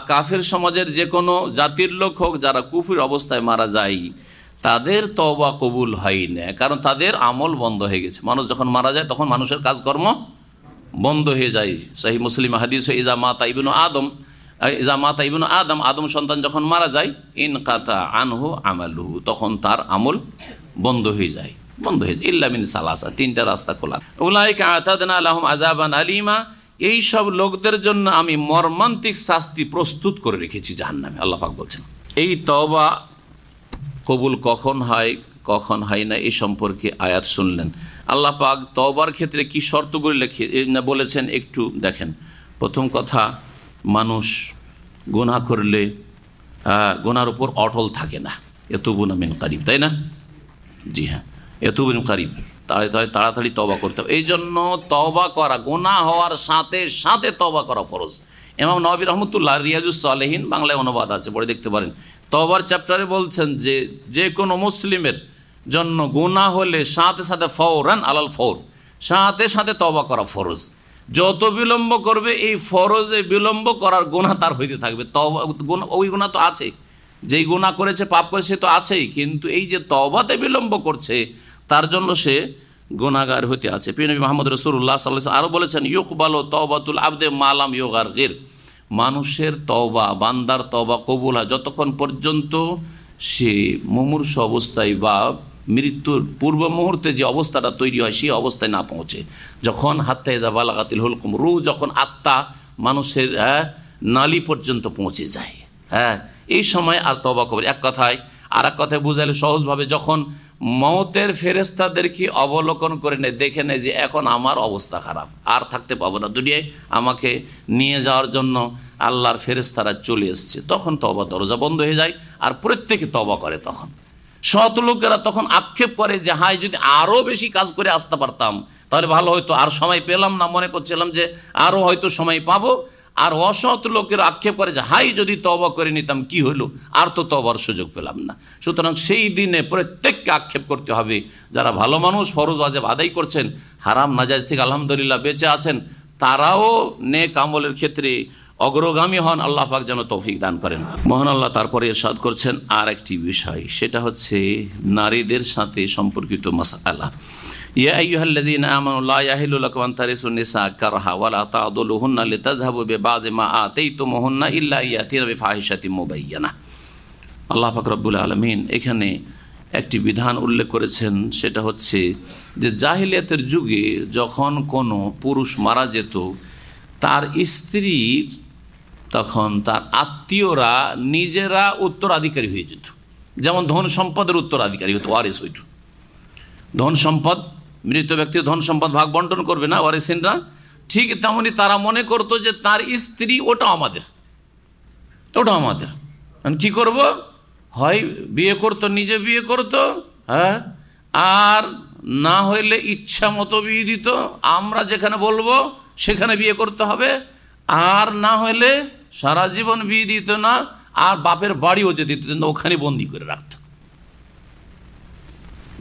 কাফের সমাজের যে কোনো জাতির লোক হোক যারা কুফুর অবস্থায় মারা যায় তাদের তবা কবুল হয় না কারণ তাদের আমল বন্ধ হয়ে গেছে মানুষ যখন মারা যায় তখন মানুষের কাজকর্ম বন্ধ হয়ে যায় সাহি মুসলিম হাদিস ইজা মা তাইবিন আদম ইজা মা তাইবিন আদম আদম সন্তান যখন মারা যায় ইন কাতা আনহু আমালুহু তখন তার আমল বন্ধ হয়ে যায় বন্ধ হয়ে যায় ইল্লামিন সালাসা তিনটা রাস্তা খোলা উলাইক আতাদনা আলহম আজাবান আলিমা এই সব লোকদের জন্য আমি মর্মান্তিক শাস্তি প্রস্তুত করে রেখেছি জাহান্নামে আল্লাহাক বলছেন এই তবা কবুল কখন হয় কখন হয় না এই সম্পর্কে আয়াত শুনলেন আল্লাহ পাক তওবার ক্ষেত্রে কি শর্তগুলি লেখে বলেছেন একটু দেখেন প্রথম কথা মানুষ গোনা করলে গোনার উপর অটল থাকে না এতুবুনা মিন কারিব তাই না জি হ্যাঁ এতুবিন কারিব তাড়াতাড়ি তাড়াতাড়ি তবা করতে হবে এই জন্য তবা করা গোনা হওয়ার সাথে সাথে তবা করা ফরজ এমাম নবির রহমতুল্লাহ রিয়াজুস আলহীন বাংলায় অনুবাদ আছে পড়ে দেখতে পারেন তবার চ্যাপ্টারে বলছেন যে যে কোনো মুসলিমের জন্য গুণা হলে সাথে সাথে ফৌরান আলাল ফৌর সাথে সাথে তবা করা ফরজ যত বিলম্ব করবে এই ফরজে বিলম্ব করার গুণা তার হইতে থাকবে তবা ওই গুণা তো আছে যেই গুণা করেছে পাপ করে সে তো আছেই কিন্তু এই যে তবাতে বিলম্ব করছে তার জন্য সে গুণাগার হইতে আছে পিনবী মাহমুদ রসুল্লাহ সাল্লাহ আরও বলেছেন ইউকবালো তবাতুল আবদে মালাম ইয়োগার গির মানুষের তবা বান্দার তবা কবুল হয় যতক্ষণ পর্যন্ত সে মুমূর্ষ অবস্থায় বা মৃত্যুর পূর্ব মুহূর্তে যে অবস্থাটা তৈরি হয় সেই অবস্থায় না পৌঁছে যখন হাত থেকে যা বালাগাতিল হুলকুম রু যখন আত্মা মানুষের হ্যাঁ, নালি পর্যন্ত পৌঁছে যায় হ্যাঁ এই সময় আর তবা কবর এক কথায় আর এক কথায় বুঝাইলে সহজভাবে যখন মতের ফেরেস্তাদেরকে অবলোকন করে নেয় দেখে নেয় যে এখন আমার অবস্থা খারাপ আর থাকতে পাবো না দুনিয়ায় আমাকে নিয়ে যাওয়ার জন্য আল্লাহর ফেরেস্তারা চলে এসছে তখন তবা দরজা বন্ধ হয়ে যায় আর প্রত্যেকে তবা করে তখন সৎ লোকেরা তখন আক্ষেপ করে যে হায় যদি আরও বেশি কাজ করে আসতে পারতাম তাহলে ভালো হয়তো আর সময় পেলাম না মনে করছিলাম যে আরও হয়তো সময় পাবো আর অসৎ লোকের আক্ষেপ করে যে হাই যদি তবা করে নিতাম কি হলো আর তো তবার সুযোগ পেলাম না সুতরাং সেই দিনে প্রত্যেককে আক্ষেপ করতে হবে যারা ভালো মানুষ ফরজ আজেব আদায় করছেন হারাম নাজাজ থেকে আলহামদুলিল্লাহ বেঁচে আছেন তারাও নেক আমলের ক্ষেত্রে অগ্রগামী হন আল্লাহ পাক যেন তৌফিক দান করেন মহান আল্লাহ তারপরে এরশাদ করছেন আর একটি বিষয় সেটা হচ্ছে নারীদের সাথে সম্পর্কিত মাসালা ইয়া আইয়ুহাল্লাযীনা আমানু লা ইয়াহিলু লাকুম আন তারিসুন নিসা কারহা ওয়া লা তা'দুলুহুন্না লিতাযহাবু বিবাযি মা আতাইতুমুহুন্না ইল্লা ইয়াতিনা বিফাহিশাতিন মুবাইয়ানা আল্লাহ পাক রব্বুল আলামিন এখানে একটি বিধান উল্লেখ করেছেন সেটা হচ্ছে যে জাহিলিয়াতের যুগে যখন কোনো পুরুষ মারা যেত তার স্ত্রী তখন তার আত্মীয়রা নিজেরা উত্তরাধিকারী হয়ে যেত যেমন ধন সম্পদের উত্তরাধিকারী হতো ওয়ারেস হইত ধন সম্পদ মৃত ব্যক্তির ধন সম্পদ ভাগ বন্টন করবে না ওয়ারেসিনরা ঠিক তেমনই তারা মনে করতো যে তার স্ত্রী ওটা আমাদের ওটা আমাদের আমি কী করব হয় বিয়ে করতো নিজে বিয়ে করতো হ্যাঁ আর না হইলে ইচ্ছা মতো বিয়ে দিত আমরা যেখানে বলবো সেখানে বিয়ে করতে হবে আর না হইলে সারা জীবন বিয়ে দিত না আর বাপের বাড়িও যে দিত না ওখানে বন্দি করে রাখত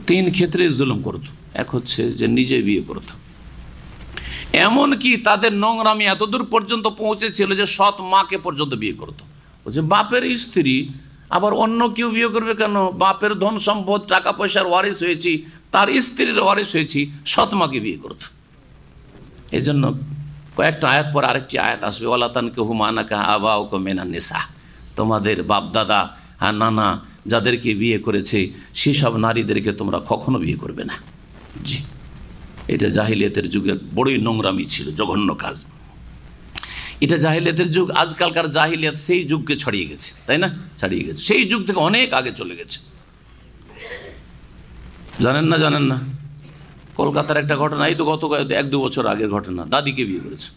তিন ক্ষেত্রে জুলুম করত এক হচ্ছে যে নিজে বিয়ে করত এমনকি তাদের নোংরামি এতদূর পর্যন্ত পৌঁছেছিল যে সৎ মাকে পর্যন্ত বিয়ে করত যে বাপের স্ত্রী আবার অন্য কেউ বিয়ে করবে কেন বাপের ধন সম্পদ টাকা পয়সার ওয়ারিস হয়েছি তার স্ত্রীর ওয়ারিস হয়েছি সৎ মাকে বিয়ে করত এজন্য কয়েকটা আয়াত পর আরেকটি আয়াত আসবে ওলাতান কেহু মানা কাহা আবা ও কমেনা নেশা তোমাদের বাপদাদা হ্যাঁ নানা যাদেরকে বিয়ে করেছে সেসব নারীদেরকে তোমরা কখনো বিয়ে করবে না জি এটা জাহিলিয়াতের যুগের বড়ই নোংরামি ছিল জঘন্য কাজ এটা জাহিলিয়াতের যুগ আজকালকার জাহিলিয়াত সেই যুগকে ছড়িয়ে গেছে তাই না ছাড়িয়ে গেছে সেই যুগ থেকে অনেক আগে চলে গেছে জানেন না জানেন না কলকাতার একটা ঘটনা এই তো গত এক দু বছর আগের ঘটনা দাদিকে বিয়ে করেছে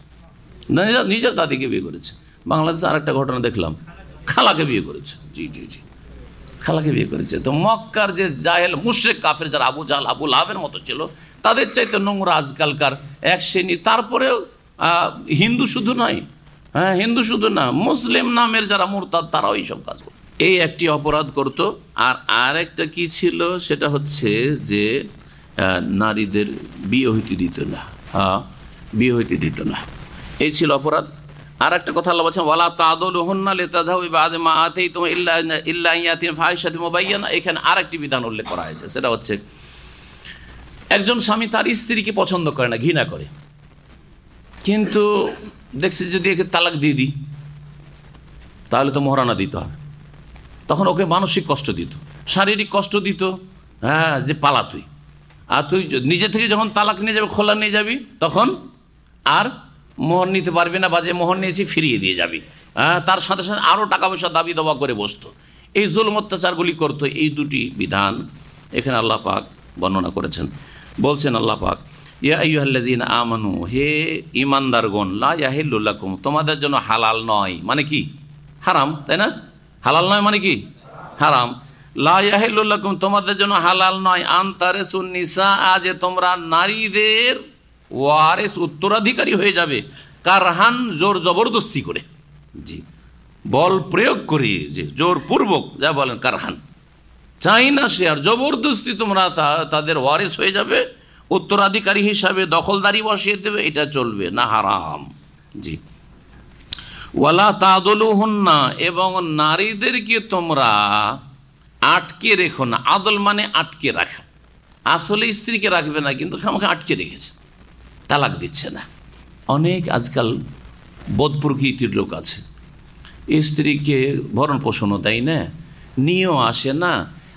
নিজের দাদিকে বিয়ে করেছে বাংলাদেশে আর একটা ঘটনা দেখলাম খালাকে বিয়ে করেছে জি জি জি খালাকে বিয়ে করেছে তো মক্কার যে জাহেল মুশ্রেক কাফের যারা আবু জাল আবু লাভের মতো ছিল তাদের চাইতে নোংরা আজকালকার এক শ্রেণী তারপরেও হিন্দু শুধু নয় হ্যাঁ হিন্দু শুধু না মুসলিম নামের যারা মোরতাদ তারাও এইসব কাজ করে এই একটি অপরাধ করত আর আরেকটা কি ছিল সেটা হচ্ছে যে নারীদের বিয়ে হইতে দিত না হ্যাঁ বিয়ে হইতে দিত না এই ছিল অপরাধ আর একটা কথা আল্লাহ বলছেন ওয়ালা তাদল হন্না লেতাধা ওই বাদ মা ইল্লা ইল্লা ইয়াতিন ফাহিশাতি মুবায়্যানা এখানে আরেকটি বিধান উল্লেখ করা হয়েছে সেটা হচ্ছে একজন স্বামী তার স্ত্রীকে পছন্দ করে না ঘৃণা করে কিন্তু দেখছি যদি একে তালাক দিয়ে দিই তাহলে তো মহারানা দিতে হবে তখন ওকে মানসিক কষ্ট দিত শারীরিক কষ্ট দিত হ্যাঁ যে পালা তুই আর তুই নিজে থেকে যখন তালাক নিয়ে যাবি খোলা নিয়ে যাবি তখন আর মোহর নিতে পারবি না বাজে মোহর নিয়েছি ফিরিয়ে দিয়ে যাবি হ্যাঁ তার সাথে সাথে আরও টাকা পয়সা দাবি দাবা করে বসতো এই জুল অত্যাচারগুলি করতো এই দুটি বিধান এখানে আল্লাহ পাক বর্ণনা করেছেন বলছেন আল্লাহ পাক ইয়া আমানু হে ইমানদারগণ লা ইয়াহিল্লাকুম তোমাদের জন্য হালাল নয় মানে কি হারাম তাই না হালাল নয় মানে কি হারাম লাহেলুল্লাকুম তোমাদের জন্য হালাল নয় আন্তারে সুন্নিসা আজ তোমরা নারীদের ওয়ারেস উত্তরাধিকারী হয়ে যাবে কারহান জোর জবরদস্তি করে জি বল প্রয়োগ করে যে জোরপূর্বক যা বলেন কারহান চাই না সে আর জবরদস্তি তোমরা তাদের ওয়ারেস হয়ে যাবে উত্তরাধিকারী হিসাবে দখলদারি বসিয়ে দেবে এটা চলবে না হারাম জি ওয়ালা তাদলু না এবং নারীদেরকে তোমরা আটকে রেখো না আদল মানে আটকে রাখা আসলে স্ত্রীকে রাখবে না কিন্তু খামাখা আটকে রেখেছে তালাক দিচ্ছে না অনেক আজকাল বোধ প্রকৃতির লোক আছে স্ত্রীকে ভরণ পোষণও দেয় না নিয়েও আসে না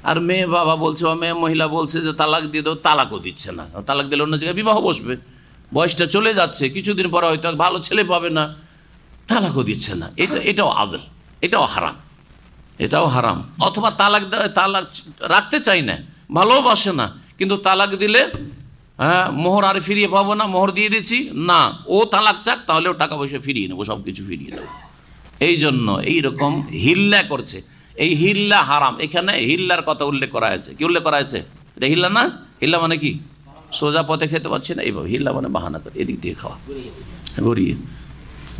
আর মেয়ে বাবা বলছে বা মেয়ে মহিলা বলছে যে তালাক দিয়ে দেবো তালাকও দিচ্ছে না তালাক দিলে অন্য জায়গায় বিবাহ বসবে বয়সটা চলে যাচ্ছে কিছুদিন পরে হয়তো ভালো ছেলে পাবে না তালাকও দিচ্ছে না এটা এটাও আদল এটাও হারাম এটাও হারাম অথবা তালাক তালাক রাখতে চাই না ভালোবাসে না কিন্তু তালাক দিলে হ্যাঁ মোহর আর ফিরিয়ে পাবো না মোহর দিয়ে দিচ্ছি না ও তালাক চাক তাহলে ও টাকা পয়সা ফিরিয়ে নেবো সব কিছু ফিরিয়ে দেবো এই জন্য এইরকম হিল্লা করছে এই হিল্লা হারাম এখানে হিল্লার কথা উল্লেখ করা হয়েছে কি উল্লেখ করা হয়েছে এটা হিল্লা না হিল্লা মানে কি সোজা পথে খেতে পারছি না এইভাবে হিল্লা মানে বাহানা করে এদিক দিয়ে খাওয়া গড়িয়ে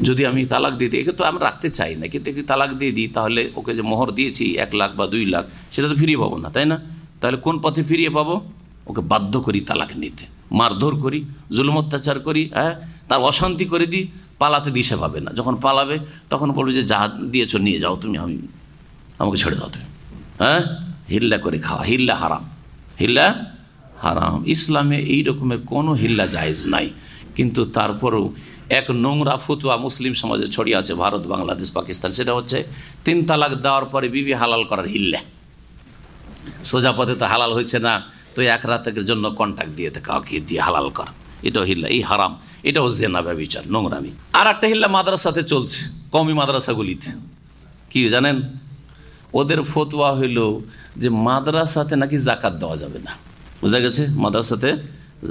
যদি আমি তালাক দিয়ে দিই একে তো আমি রাখতে চাই না কিন্তু তালাক দিয়ে দিই তাহলে ওকে যে মোহর দিয়েছি এক লাখ বা দুই লাখ সেটা তো ফিরিয়ে পাবো না তাই না তাহলে কোন পথে ফিরিয়ে পাবো ওকে বাধ্য করি তালাক নিতে মারধর করি জুলুম অত্যাচার করি হ্যাঁ তার অশান্তি করে দিই পালাতে দিশে পাবে না যখন পালাবে তখন বলবে যে যা দিয়েছ নিয়ে যাও তুমি আমি আমাকে ছেড়ে দাও তুমি হ্যাঁ হিল্লা করে খাওয়া হিল্লা হারাম হিল্লা হারাম ইসলামে এই রকমের কোনো হিল্লা জায়েজ নাই কিন্তু তারপরেও এক নোংরা ফুতুয়া মুসলিম সমাজে ছড়িয়ে আছে ভারত বাংলাদেশ পাকিস্তান সেটা হচ্ছে তিন তালাক দেওয়ার পরে বিবি হালাল করার হিল্লা সোজা পথে তো হালাল হয়েছে না তো এক রাতের জন্য কন্ট্যাক্ট দিয়ে কাউকে দিয়ে হালাল কর এটাও হিল্লা এই হারাম এটাও জেনা ব্যবচার নোংরামি আর একটা হিল্লা মাদ্রাসাতে চলছে কমি মাদ্রাসাগুলিতে কি জানেন ওদের ফতোয়া হইল যে মাদ্রাসাতে নাকি জাকাত দেওয়া যাবে না বোঝা গেছে মাদ্রাসাতে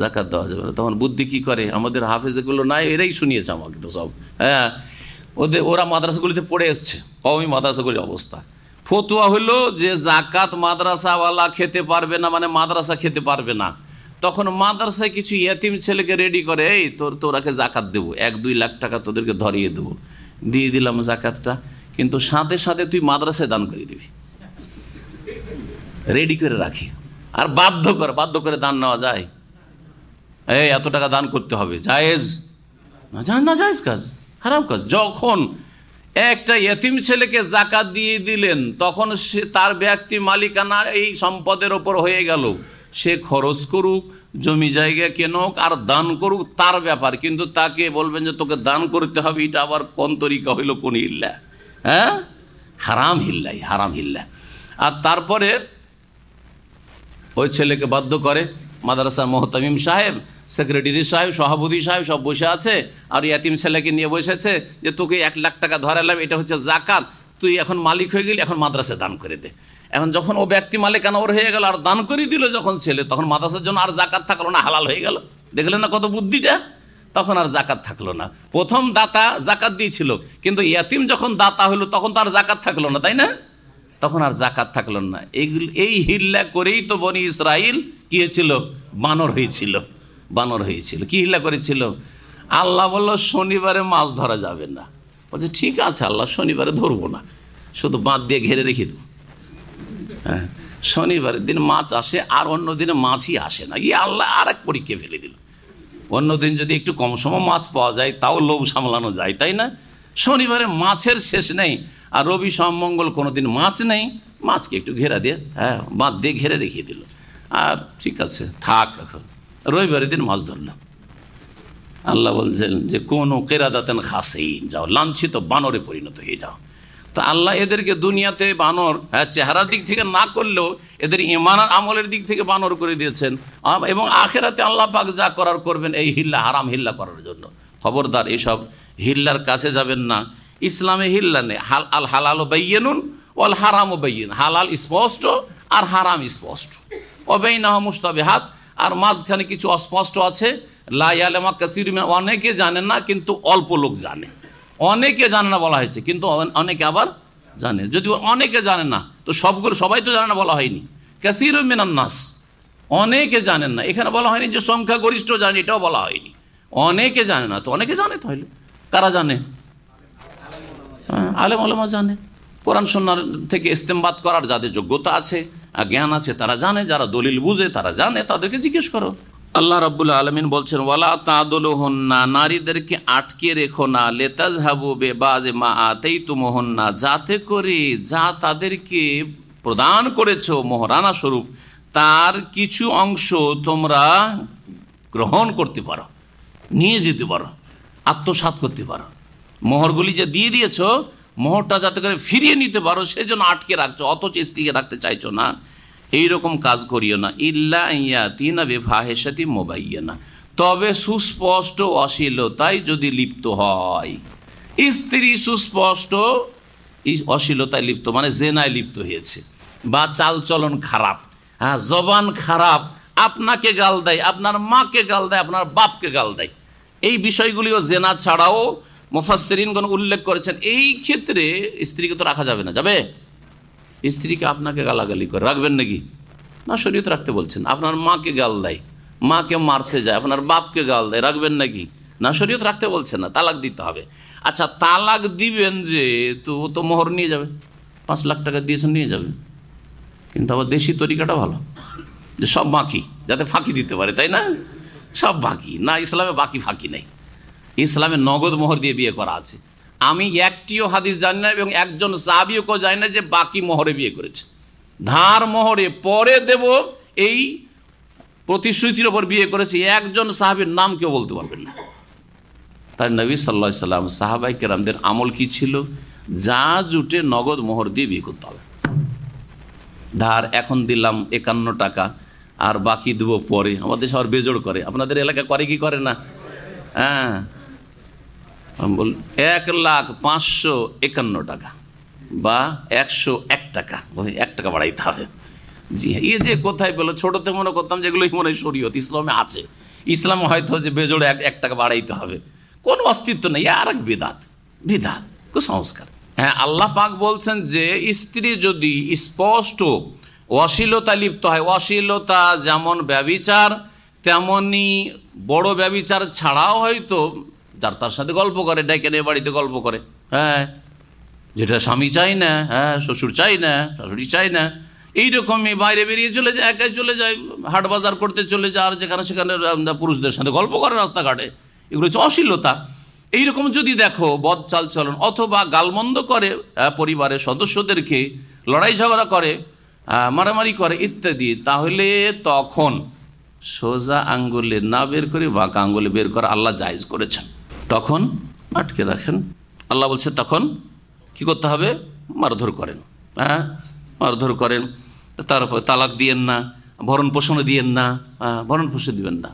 জাকাত দেওয়া যাবে না তখন বুদ্ধি কি করে আমাদের এগুলো নাই এরাই শুনিয়েছে আমাকে তো সব হ্যাঁ ওদের ওরা মাদ্রাসাগুলিতে পড়ে এসছে কমই মাদ্রাসাগুলির অবস্থা ফতুয়া হইলো যে জাকাত মাদ্রাসাওয়ালা খেতে পারবে না মানে মাদ্রাসা খেতে পারবে না তখন মাদ্রাসায় কিছু ইয়াতিম ছেলেকে রেডি করে এই তোর তোরাকে জাকাত দেবো এক দুই লাখ টাকা তোদেরকে ধরিয়ে দেবো দিয়ে দিলাম জাকাতটা কিন্তু সাথে সাথে তুই মাদ্রাসায় দান করে দিবি রেডি করে রাখি আর বাধ্য কর বাধ্য করে দান নেওয়া যায় এই এত টাকা দান করতে হবে জায়েজ না জান না জায়েজ কাজ হারাম কাজ যখন একটা এতিম ছেলেকে জাকাত দিয়ে দিলেন তখন সে তার ব্যক্তি মালিকানা এই সম্পদের ওপর হয়ে গেল সে খরচ করুক জমি জায়গা কেনক আর দান করুক তার ব্যাপার কিন্তু তাকে বলবেন যে তোকে দান করতে হবে এটা আবার কোন তরিকা হইল কোন হিল্লা হ্যাঁ হারাম হিল্লাই হারাম হিল্লা আর তারপরে ওই ছেলেকে বাধ্য করে মাদ্রাসার মহতামিম সাহেব সেক্রেটারি সাহেব সভাপতি সাহেব সব বসে আছে আর ইয়াতিম ছেলেকে নিয়ে বসেছে যে তোকে এক লাখ টাকা ধরালাম এটা হচ্ছে জাকাত তুই এখন মালিক হয়ে গেলি এখন মাদ্রাসা দান করে দে এখন যখন ও ব্যক্তি মালিক ওর হয়ে গেল আর দান করে দিল যখন ছেলে তখন মাদ্রাসার জন্য আর জাকাত থাকলো না হালাল হয়ে গেল দেখলেন না কত বুদ্ধিটা তখন আর জাকাত থাকলো না প্রথম দাতা জাকাত দিয়েছিল কিন্তু ইয়াতিম যখন দাতা হলো তখন তো আর জাকাত থাকলো না তাই না তখন আর জাকাত থাকলো না এইগুলো এই হিল্লা করেই তো বনি ইসরায়েল কি হয়েছিল বানর হয়েছিল বানর হয়েছিল কি হিলা করেছিল আল্লাহ বলল শনিবারে মাছ ধরা যাবে না বলছে ঠিক আছে আল্লাহ শনিবারে ধরবো না শুধু বাঁধ দিয়ে ঘেরে রেখে দেবো হ্যাঁ শনিবারের দিন মাছ আসে আর অন্য দিনে মাছই আসে না গিয়ে আল্লাহ আর এক পরীক্ষা ফেলে দিল অন্য দিন যদি একটু কম সময় মাছ পাওয়া যায় তাও লোভ সামলানো যায় তাই না শনিবারে মাছের শেষ নেই আর রবি সোম মঙ্গল কোনো দিন মাছ নেই মাছকে একটু ঘেরা দিয়ে হ্যাঁ বাঁধ দিয়ে ঘেরে রেখে দিল আর ঠিক আছে থাক এখন রবিবারের দিন মাছ ধরলাম আল্লাহ বলছেন যে কোনো কেরাদাতেন খাসেই যাও লাঞ্ছিত বানরে পরিণত হয়ে যাও তো আল্লাহ এদেরকে দুনিয়াতে বানর হ্যাঁ চেহারার দিক থেকে না করলেও এদের ইমানার আমলের দিক থেকে বানর করে দিয়েছেন এবং আখেরাতে আল্লাহ পাক যা করার করবেন এই হিল্লা হারাম হিল্লা করার জন্য খবরদার এসব হিল্লার কাছে যাবেন না ইসলামে হিল্লা নেই হাল আল হালালও বাইয়েনুন ওয়াল হারামও বাইয়েন হালাল স্পষ্ট আর হারাম স্পষ্ট অবেই নাহ আর মাঝখানে কিছু অস্পষ্ট আছে লাইয়ালেমা কাসির অনেকে জানে না কিন্তু অল্প লোক জানে অনেকে জানে না বলা হয়েছে কিন্তু অনেকে আবার জানে যদি অনেকে জানে না তো সবগুলো সবাই তো জানে না বলা হয়নি ক্যাসির মিনান্নাস অনেকে জানেন না এখানে বলা হয়নি যে সংখ্যাগরিষ্ঠ জানে এটাও বলা হয়নি অনেকে জানে না তো অনেকে জানে তাহলে কারা জানে আলেম হ্যাঁ, আলেমা জানে কোরআন সন্ন্যার থেকে ইস্তেমবাদ করার যাদের যোগ্যতা আছে জ্ঞান আছে তারা জানে যারা দলিল বুঝে তারা জানে তাদেরকে জিজ্ঞেস করো আল্লাহ রাবুল আলমিন বলছেন ওয়ালা হন না নারীদেরকে আটকে রেখো না লেতাজ হাবু বেবাজে মা আতেই মোহন না যাতে করে যা তাদেরকে প্রদান করেছ মোহরানা স্বরূপ তার কিছু অংশ তোমরা গ্রহণ করতে পারো নিয়ে যেতে পারো আত্মসাত করতে পারো মোহরগুলি যে দিয়ে দিয়েছ মোহরটা যাতে করে ফিরিয়ে নিতে পারো সেজন্য আটকে রাখছো অথচ স্ত্রীকে রাখতে চাইছো না এই রকম কাজ করিও না ইল্লা ইয়াতি না বেফাহেসাতি মোবাইয়ে না তবে সুস্পষ্ট অশ্লীলতায় যদি লিপ্ত হয় স্ত্রী সুস্পষ্ট অশ্লীলতায় লিপ্ত মানে জেনায় লিপ্ত হয়েছে বা চালচলন খারাপ হ্যাঁ জবান খারাপ আপনাকে গাল দেয় আপনার মাকে গাল দেয় আপনার বাপকে গাল দেয় এই বিষয়গুলিও জেনা ছাড়াও মোফাসরিনগণ উল্লেখ করেছেন এই ক্ষেত্রে স্ত্রীকে তো রাখা যাবে না যাবে স্ত্রীকে আপনাকে গালাগালি করে রাখবেন নাকি না শরীয়ত রাখতে বলছেন আপনার মাকে গাল দেয় মাকে মারতে যায় আপনার বাপকে গাল দেয় রাখবেন নাকি না শরীয়ত রাখতে বলছেন না তালাক দিতে হবে আচ্ছা তালাক দিবেন যে তো ও তো মোহর নিয়ে যাবে পাঁচ লাখ টাকা দিয়েছে নিয়ে যাবে কিন্তু আবার দেশি তরিকাটা ভালো যে সব বাকি যাতে ফাঁকি দিতে পারে তাই না সব বাকি না ইসলামে বাকি ফাঁকি নেই ইসলামে নগদ মোহর দিয়ে বিয়ে করা আছে আমি একটিও হাদিস জানি না এবং একজন সাবিও কেউ জানি না যে বাকি মোহরে বিয়ে করেছে ধার মোহরে পরে দেব এই প্রতিশ্রুতির ওপর বিয়ে করেছে একজন সাহাবির নাম কেউ বলতে পারবেন না তাই নবী সাল্লা সাল্লাম সাহাবাই কেরামদের আমল কি ছিল যা জুটে নগদ মোহর দিয়ে বিয়ে করতে হবে ধার এখন দিলাম একান্ন টাকা আর বাকি দেবো পরে আমাদের সবার বেজোড় করে আপনাদের এলাকা করে কি করে না হ্যাঁ এক লাখ পাঁচশো একান্ন টাকা বা একশো এক টাকা এক টাকা বাড়াইতে হবে জি হ্যাঁ ইয়ে যে কোথায় পেলো ছোটোতে মনে করতাম যেগুলো মনে শরীয়ত ইসলামে আছে ইসলামে হয়তো যে বেজোড়ে এক এক টাকা বাড়াইতে হবে কোনো অস্তিত্ব নেই আর এক বেদাত বিধাত কুসংস্কার হ্যাঁ আল্লাহ পাক বলছেন যে স্ত্রী যদি স্পষ্ট অশ্লীলতা লিপ্ত হয় অশ্লীলতা যেমন ব্যবিচার তেমনি বড় ব্যবিচার ছাড়াও হয়তো যার তার সাথে গল্প করে ডেকে নিয়ে বাড়িতে গল্প করে হ্যাঁ যেটা স্বামী চাই না হ্যাঁ শ্বশুর চাই না শাশুড়ি চাই না এইরকমই বাইরে বেরিয়ে চলে যায় একাই চলে যায় হাট বাজার করতে চলে যায় আর যেখানে সেখানে পুরুষদের সাথে গল্প করে রাস্তাঘাটে এগুলো হচ্ছে অশ্লীলতা এইরকম যদি দেখো বদ চাল চলন অথবা গালমন্দ করে পরিবারের সদস্যদেরকে লড়াই ঝগড়া করে মারামারি করে ইত্যাদি তাহলে তখন সোজা আঙ্গুলে না বের করে বাঁকা আঙ্গুলে বের করা আল্লাহ জায়জ করেছেন তখন আটকে রাখেন আল্লাহ বলছে তখন কি করতে হবে মারধর করেন হ্যাঁ মারধর করেন তারপর তালাক দিয়েন না ভরণ পোষণও দিয়েন না হ্যাঁ, ভরণ পোষণ দিবেন না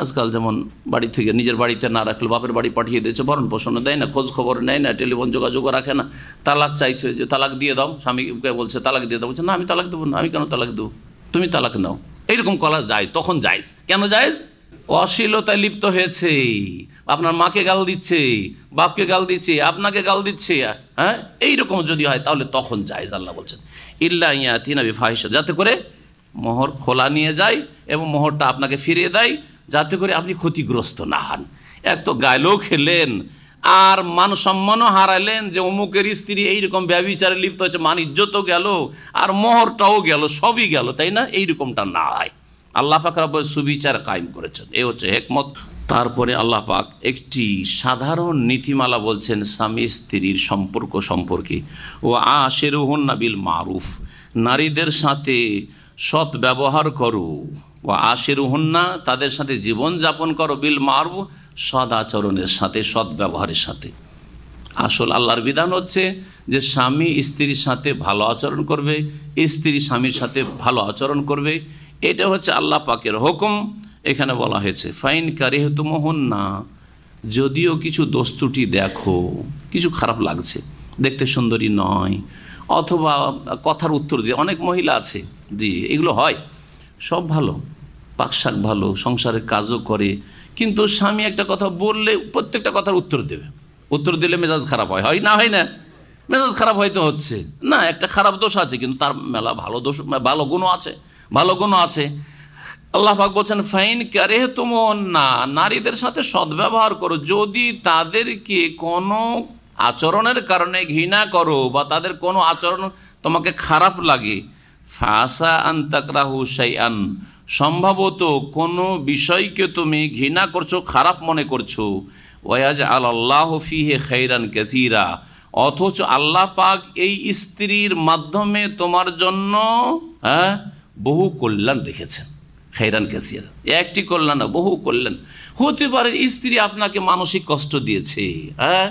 আজকাল যেমন বাড়ি থেকে নিজের বাড়িতে না রাখলে বাপের বাড়ি পাঠিয়ে দিয়েছে ভরণ পোষণও দেয় না খোঁজ খবর নেয় না টেলিফোন যোগাযোগও রাখে না তালাক চাইছে যে তালাক দিয়ে দাও স্বামীকে বলছে তালাক দিয়ে দাও বলছে না আমি তালাক দেবো না আমি কেন তালাক দেবো তুমি তালাক নাও এইরকম কলা যায় তখন যাইস কেন যাইস অশ্লীলতায় লিপ্ত হয়েছে আপনার মাকে গাল দিচ্ছে বাপকে গাল দিচ্ছে আপনাকে গাল দিচ্ছে হ্যাঁ এইরকম যদি হয় তাহলে তখন যায় আল্লাহ বলছেন ইল্লা ইয়া নবী ফাহিসা যাতে করে মোহর খোলা নিয়ে যায় এবং মোহরটা আপনাকে ফিরিয়ে দেয় যাতে করে আপনি ক্ষতিগ্রস্ত না হন এক তো গাইলেও খেলেন আর মান সম্মানও হারালেন যে অমুকের স্ত্রী এইরকম ব্যবিচারে লিপ্ত হয়েছে মান ইজ্জতও গেল আর মোহরটাও গেল সবই গেল তাই না এইরকমটা না হয় আল্লাহ পাক রব্বর সুবিচার কায়েম করেছেন এ হচ্ছে হেকমত তারপরে আল্লাহ পাক একটি সাধারণ নীতিমালা বলছেন স্বামী স্ত্রীর সম্পর্ক সম্পর্কে ও আশেরুহন নাবিল মারুফ নারীদের সাথে সৎ ব্যবহার করো ও না তাদের সাথে জীবন যাপন করো বিল মারু সদ আচরণের সাথে সৎ ব্যবহারের সাথে আসল আল্লাহর বিধান হচ্ছে যে স্বামী স্ত্রীর সাথে ভালো আচরণ করবে স্ত্রী স্বামীর সাথে ভালো আচরণ করবে এটা হচ্ছে আল্লাহ পাকের হুকুম এখানে বলা হয়েছে ফাইন কারিহত মোহন না যদিও কিছু দস্তুটি দেখো কিছু খারাপ লাগছে দেখতে সুন্দরী নয় অথবা কথার উত্তর দিয়ে অনেক মহিলা আছে জি এগুলো হয় সব ভালো পাকশাক ভালো সংসারের কাজও করে কিন্তু স্বামী একটা কথা বললে প্রত্যেকটা কথার উত্তর দেবে উত্তর দিলে মেজাজ খারাপ হয় হয় না হয় না মেজাজ খারাপ হয়তো হচ্ছে না একটা খারাপ দোষ আছে কিন্তু তার মেলা ভালো দোষ ভালো গুণও আছে ভালো গুণও আছে আল্লাহ পাক বলছেন ফাইন ক্যারে তুমন না নারীদের সাথে সদ্ব্যবহার করো যদি তাদেরকে কোনো আচরণের কারণে ঘৃণা করো বা তাদের কোনো আচরণ তোমাকে খারাপ লাগে ফাসা আন্তাকরাহু আন সম্ভবত কোনো বিষয়কে তুমি ঘৃণা করছো খারাপ মনে করছো ওয়াজ আল্লাহ ফিহে খৈরান কেসিরা অথচ আল্লাহ পাক এই স্ত্রীর মাধ্যমে তোমার জন্য হ্যাঁ বহু কল্যাণ রেখেছেন খেরান কেসিয়ার একটি কল্যাণ না বহু কল্যাণ হতে পারে স্ত্রী আপনাকে মানসিক কষ্ট দিয়েছে হ্যাঁ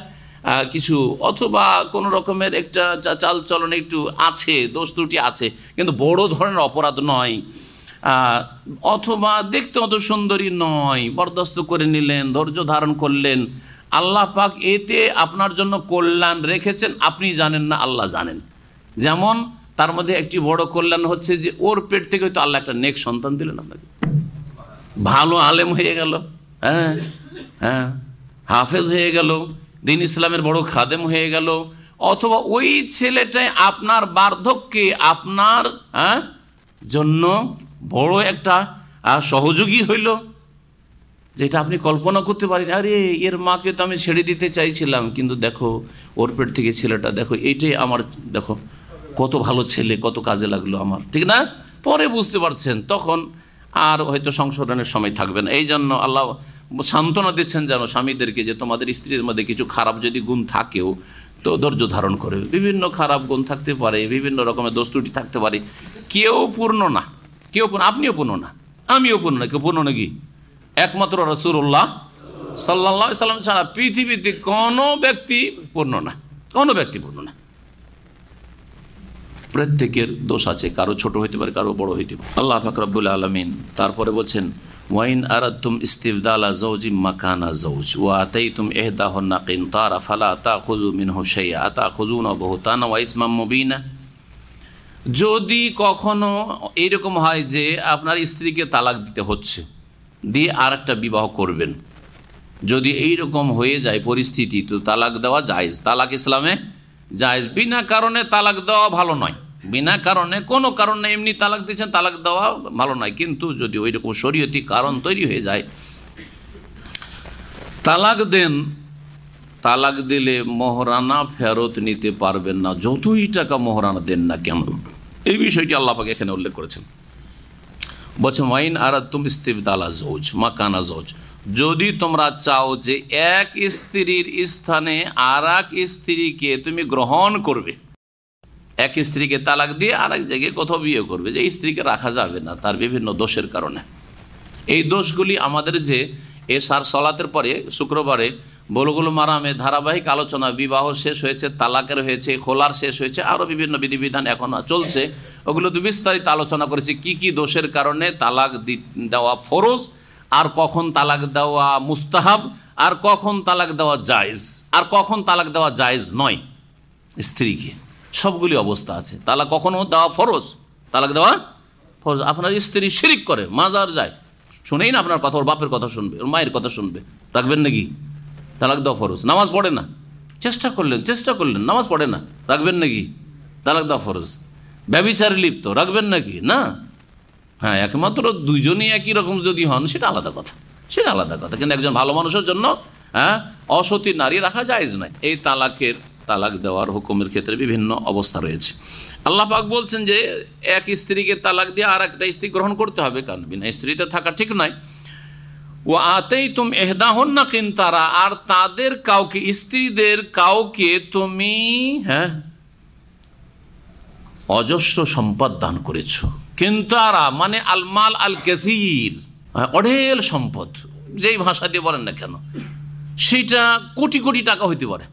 কিছু অথবা কোনো রকমের একটা চাল চলন একটু আছে দোষ ত্রুটি আছে কিন্তু বড় ধরনের অপরাধ নয় অথবা দেখতে অত সুন্দরী নয় বরদাস্ত করে নিলেন ধৈর্য ধারণ করলেন আল্লাহ পাক এতে আপনার জন্য কল্যাণ রেখেছেন আপনি জানেন না আল্লাহ জানেন যেমন তার মধ্যে একটি বড় কল্যাণ হচ্ছে যে ওর পেট থেকে হয়তো আল্লাহ একটা নেক সন্তান দিলেন আপনাকে ভালো আলেম হয়ে গেল হ্যাঁ হ্যাঁ হাফেজ হয়ে গেল দিন ইসলামের বড় খাদেম হয়ে গেল অথবা ওই ছেলেটাই আপনার বার্ধক্যে আপনার হ্যাঁ জন্য বড় একটা সহযোগী হইল যেটা আপনি কল্পনা করতে পারেন আরে এর মাকে তো আমি ছেড়ে দিতে চাইছিলাম কিন্তু দেখো ওর পেট থেকে ছেলেটা দেখো এইটাই আমার দেখো কত ভালো ছেলে কত কাজে লাগলো আমার ঠিক না পরে বুঝতে পারছেন তখন আর হয়তো সংশোধনের সময় থাকবে না এই জন্য আল্লাহ সান্ত্বনা দিচ্ছেন যেন স্বামীদেরকে যে তোমাদের স্ত্রীর মধ্যে কিছু খারাপ যদি গুণ থাকেও তো ধৈর্য ধারণ করে বিভিন্ন খারাপ গুণ থাকতে পারে বিভিন্ন রকমের দস্তুটি থাকতে পারে কেউ পূর্ণ না কেউ পূর্ণ আপনিও পূর্ণ না আমিও পূর্ণ না কেউ পূর্ণ নাকি একমাত্র উল্লাহ সাল্লা সাল্লাম ছাড়া পৃথিবীতে কোনো ব্যক্তি পূর্ণ না কোনো ব্যক্তি পূর্ণ না প্রত্যেকের দোষ আছে কারো ছোট হইতে পারে কারো বড় হইতে পারে আল্লাহ ফাকরাবুল আলমিন তারপরে বলছেন ওয়াইন আরাতুম ইস্তিবদালা জৌজি মাকানা জৌজ ও আতাই তুম এহদাহ কিন তার আফালা আতা খুজু মিন হোসাইয়া আতা খুজু না বহুতানা ওয়াইসমাম মুবিনা যদি কখনো এইরকম হয় যে আপনার স্ত্রীকে তালাক দিতে হচ্ছে দিয়ে আর একটা বিবাহ করবেন যদি এই রকম হয়ে যায় পরিস্থিতি তো তালাক দেওয়া জায়েজ তালাক ইসলামে জায়জ বিনা কারণে তালাক দেওয়া ভালো নয় বিনা কারণে কোনো কারণে এমনি তালাক দিচ্ছেন তালাক দেওয়া ভালো নয় কিন্তু যদি ওই রকম শরীয়তি কারণ তৈরি হয়ে যায় তালাক দেন তালাক দিলে মহরানা ফেরত নিতে পারবেন না যতই টাকা মহরানা দেন না কেন এই বিষয়টি আল্লাপাকে এখানে উল্লেখ করেছেন বলছেন মাইন আর তুম ইস্তিবদালা জৌজ কানা জৌজ যদি তোমরা চাও যে এক স্ত্রীর স্থানে আর স্ত্রীকে তুমি গ্রহণ করবে এক স্ত্রীকে তালাক দিয়ে আর এক জায়গায় কোথাও বিয়ে করবে যে স্ত্রীকে রাখা যাবে না তার বিভিন্ন দোষের কারণে এই দোষগুলি আমাদের যে সার সলাতের পরে শুক্রবারে বলগুলো মারামে ধারাবাহিক আলোচনা বিবাহ শেষ হয়েছে তালাকের হয়েছে খোলার শেষ হয়েছে আরও বিভিন্ন বিধিবিধান এখন চলছে ওগুলো তো বিস্তারিত আলোচনা করেছি কি কি দোষের কারণে তালাক দেওয়া ফরজ আর কখন তালাক দেওয়া মুস্তাহাব আর কখন তালাক দেওয়া জায়েজ আর কখন তালাক দেওয়া জায়েজ নয় স্ত্রীকে সবগুলি অবস্থা আছে তালাক কখনো দেওয়া ফরজ তালাক দেওয়া ফরজ আপনার স্ত্রী শিরিক করে মাজার যায় শুনেই না আপনার কথা ওর বাপের কথা শুনবে ওর মায়ের কথা শুনবে রাখবেন নাকি তালাক দেওয়া ফরজ নামাজ পড়ে না চেষ্টা করলেন চেষ্টা করলেন নামাজ পড়ে না রাখবেন নাকি তালাক দেওয়া ফরজ ব্যবিচারে লিপ্ত রাখবেন নাকি না হ্যাঁ একমাত্র দুইজনই একই রকম যদি হন সেটা আলাদা কথা সেটা আলাদা কথা কিন্তু একজন ভালো মানুষের জন্য হ্যাঁ অসতী নারী রাখা যায় না এই তালাকের তালাক দেওয়ার হুকুমের ক্ষেত্রে বিভিন্ন অবস্থা রয়েছে আল্লাহ পাক বলছেন যে এক স্ত্রীকে তালাক দিয়ে আর একটা স্ত্রী গ্রহণ করতে হবে কারণ বিনা স্ত্রীতে থাকা ঠিক নয় ও আতেই এহদা এহদাহন না কিনতারা আর তাদের কাউকে স্ত্রীদের কাউকে তুমি হ্যাঁ অজস্র সম্পদ দান করেছ কিন্তারা মানে আলমাল আল কেসির হ্যাঁ, অঢেল সম্পদ যেই ভাষা দিয়ে বলেন না কেন সেটা কোটি কোটি টাকা হইতে পারে